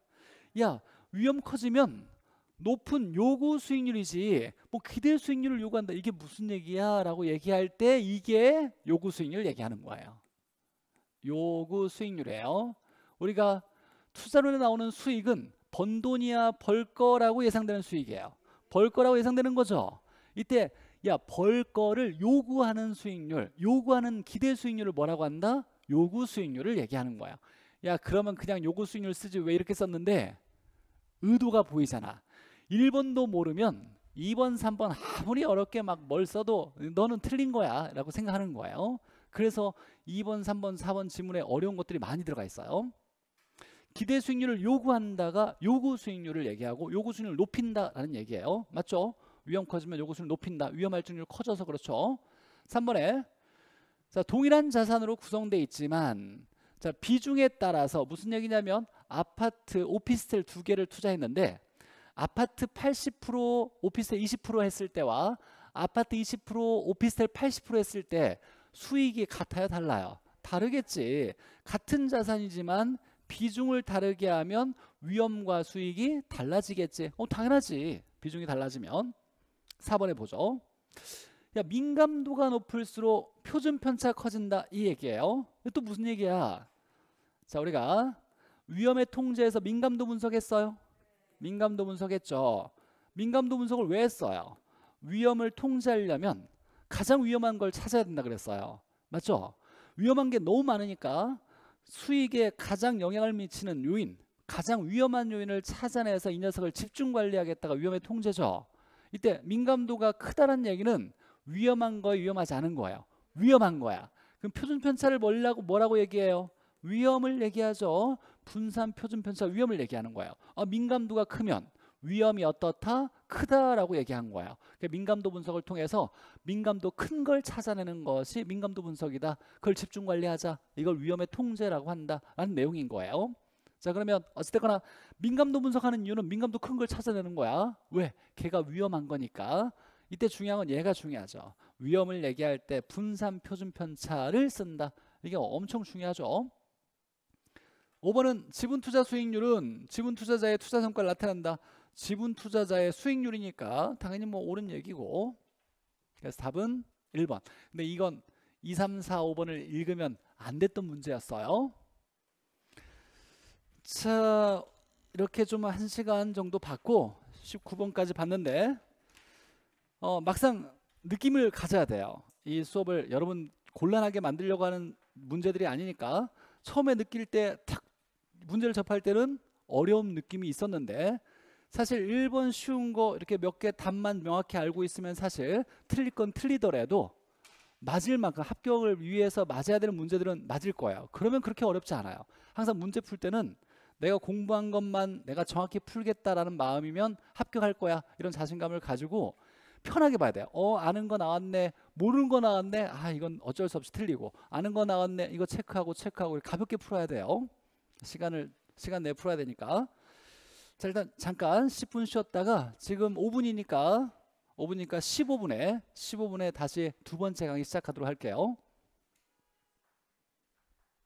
야, 위험 커지면 높은 요구 수익률이지 뭐 기대 수익률을 요구한다. 이게 무슨 얘기야? 라고 얘기할 때 이게 요구 수익률 얘기하는 거예요. 요구 수익률이에요. 우리가 투자론에 나오는 수익은 번 돈이야 벌 거라고 예상되는 수익이에요. 벌 거라고 예상되는 거죠. 이때 야, 벌 거를 요구하는 수익률, 요구하는 기대 수익률을 뭐라고 한다? 요구 수익률을 얘기하는 거야. 야, 그러면 그냥 요구 수익률 쓰지 왜 이렇게 썼는데? 의도가 보이잖아. 1번도 모르면 2번, 3번 아무리 어렵게 막 뭘 써도 너는 틀린 거야 라고 생각하는 거예요. 그래서 2번, 3번, 4번 지문에 어려운 것들이 많이 들어가 있어요. 기대 수익률을 요구한다가 요구 수익률을 얘기하고 요구 수익률을 높인다라는 얘기예요. 맞죠? 위험 커지면 요구수를 높인다. 위험 할증률 커져서 그렇죠. 3번에 자 동일한 자산으로 구성돼 있지만 자 비중에 따라서 무슨 얘기냐면 아파트 오피스텔 두 개를 투자했는데 아파트 80% 오피스텔 20% 했을 때와 아파트 20% 오피스텔 80% 했을 때 수익이 같아요 달라요 다르겠지 같은 자산이지만 비중을 다르게 하면 위험과 수익이 달라지겠지 어 당연하지 비중이 달라지면 4번에 보죠. 야 민감도가 높을수록 표준 편차 커진다 이 얘기예요. 또 무슨 얘기야? 자 우리가 위험의 통제에서 민감도 분석했어요. 민감도 분석했죠. 민감도 분석을 왜 했어요? 위험을 통제하려면 가장 위험한 걸 찾아야 된다 그랬어요. 맞죠? 위험한 게 너무 많으니까 수익에 가장 영향을 미치는 요인, 가장 위험한 요인을 찾아내서 이 녀석을 집중 관리하겠다가 위험의 통제죠. 이때 민감도가 크다는 얘기는 위험한 거에 위험하지 않은 거예요. 위험한 거야. 그럼 표준 편차를 뭐라고 뭐라고 얘기해요? 위험을 얘기하죠. 분산 표준 편차 위험을 얘기하는 거예요. 아, 민감도가 크면 위험이 어떻다? 크다라고 얘기한 거예요. 그러니까 민감도 분석을 통해서 민감도 큰 걸 찾아내는 것이 민감도 분석이다. 그걸 집중 관리하자. 이걸 위험의 통제라고 한다라는 내용인 거예요. 자 그러면 어찌됐거나 민감도 분석하는 이유는 민감도 큰 걸 찾아내는 거야. 왜? 걔가 위험한 거니까. 이때 중요한 건 얘가 중요하죠. 위험을 얘기할 때 분산 표준 편차를 쓴다. 이게 엄청 중요하죠. 5번은 지분 투자 수익률은 지분 투자자의 투자 성과를 나타낸다. 지분 투자자의 수익률이니까 당연히 뭐 옳은 얘기고. 그래서 답은 1번. 근데 이건 2, 3, 4, 5번을 읽으면 안 됐던 문제였어요. 자, 이렇게 좀 한 시간 정도 받고 19번까지 봤는데 어, 막상 느낌을 가져야 돼요. 이 수업을 여러분 곤란하게 만들려고 하는 문제들이 아니니까 처음에 느낄 때 탁 문제를 접할 때는 어려운 느낌이 있었는데 사실 1번 쉬운 거 이렇게 몇 개 답만 명확히 알고 있으면 사실 틀릴 건 틀리더라도 맞을 만큼 합격을 위해서 맞아야 되는 문제들은 맞을 거예요. 그러면 그렇게 어렵지 않아요. 항상 문제 풀 때는 내가 공부한 것만 내가 정확히 풀겠다라는 마음이면 합격할 거야 이런 자신감을 가지고 편하게 봐야 돼요. 어 아는 거 나왔네, 모르는 거 나왔네. 아 이건 어쩔 수 없이 틀리고 아는 거 나왔네. 이거 체크하고 체크하고 가볍게 풀어야 돼요. 시간을 시간 내 풀어야 되니까. 자 일단 잠깐 10분 쉬었다가 지금 5분이니까 5분이니까 15분에 15분에 다시 두 번째 강의 시작하도록 할게요.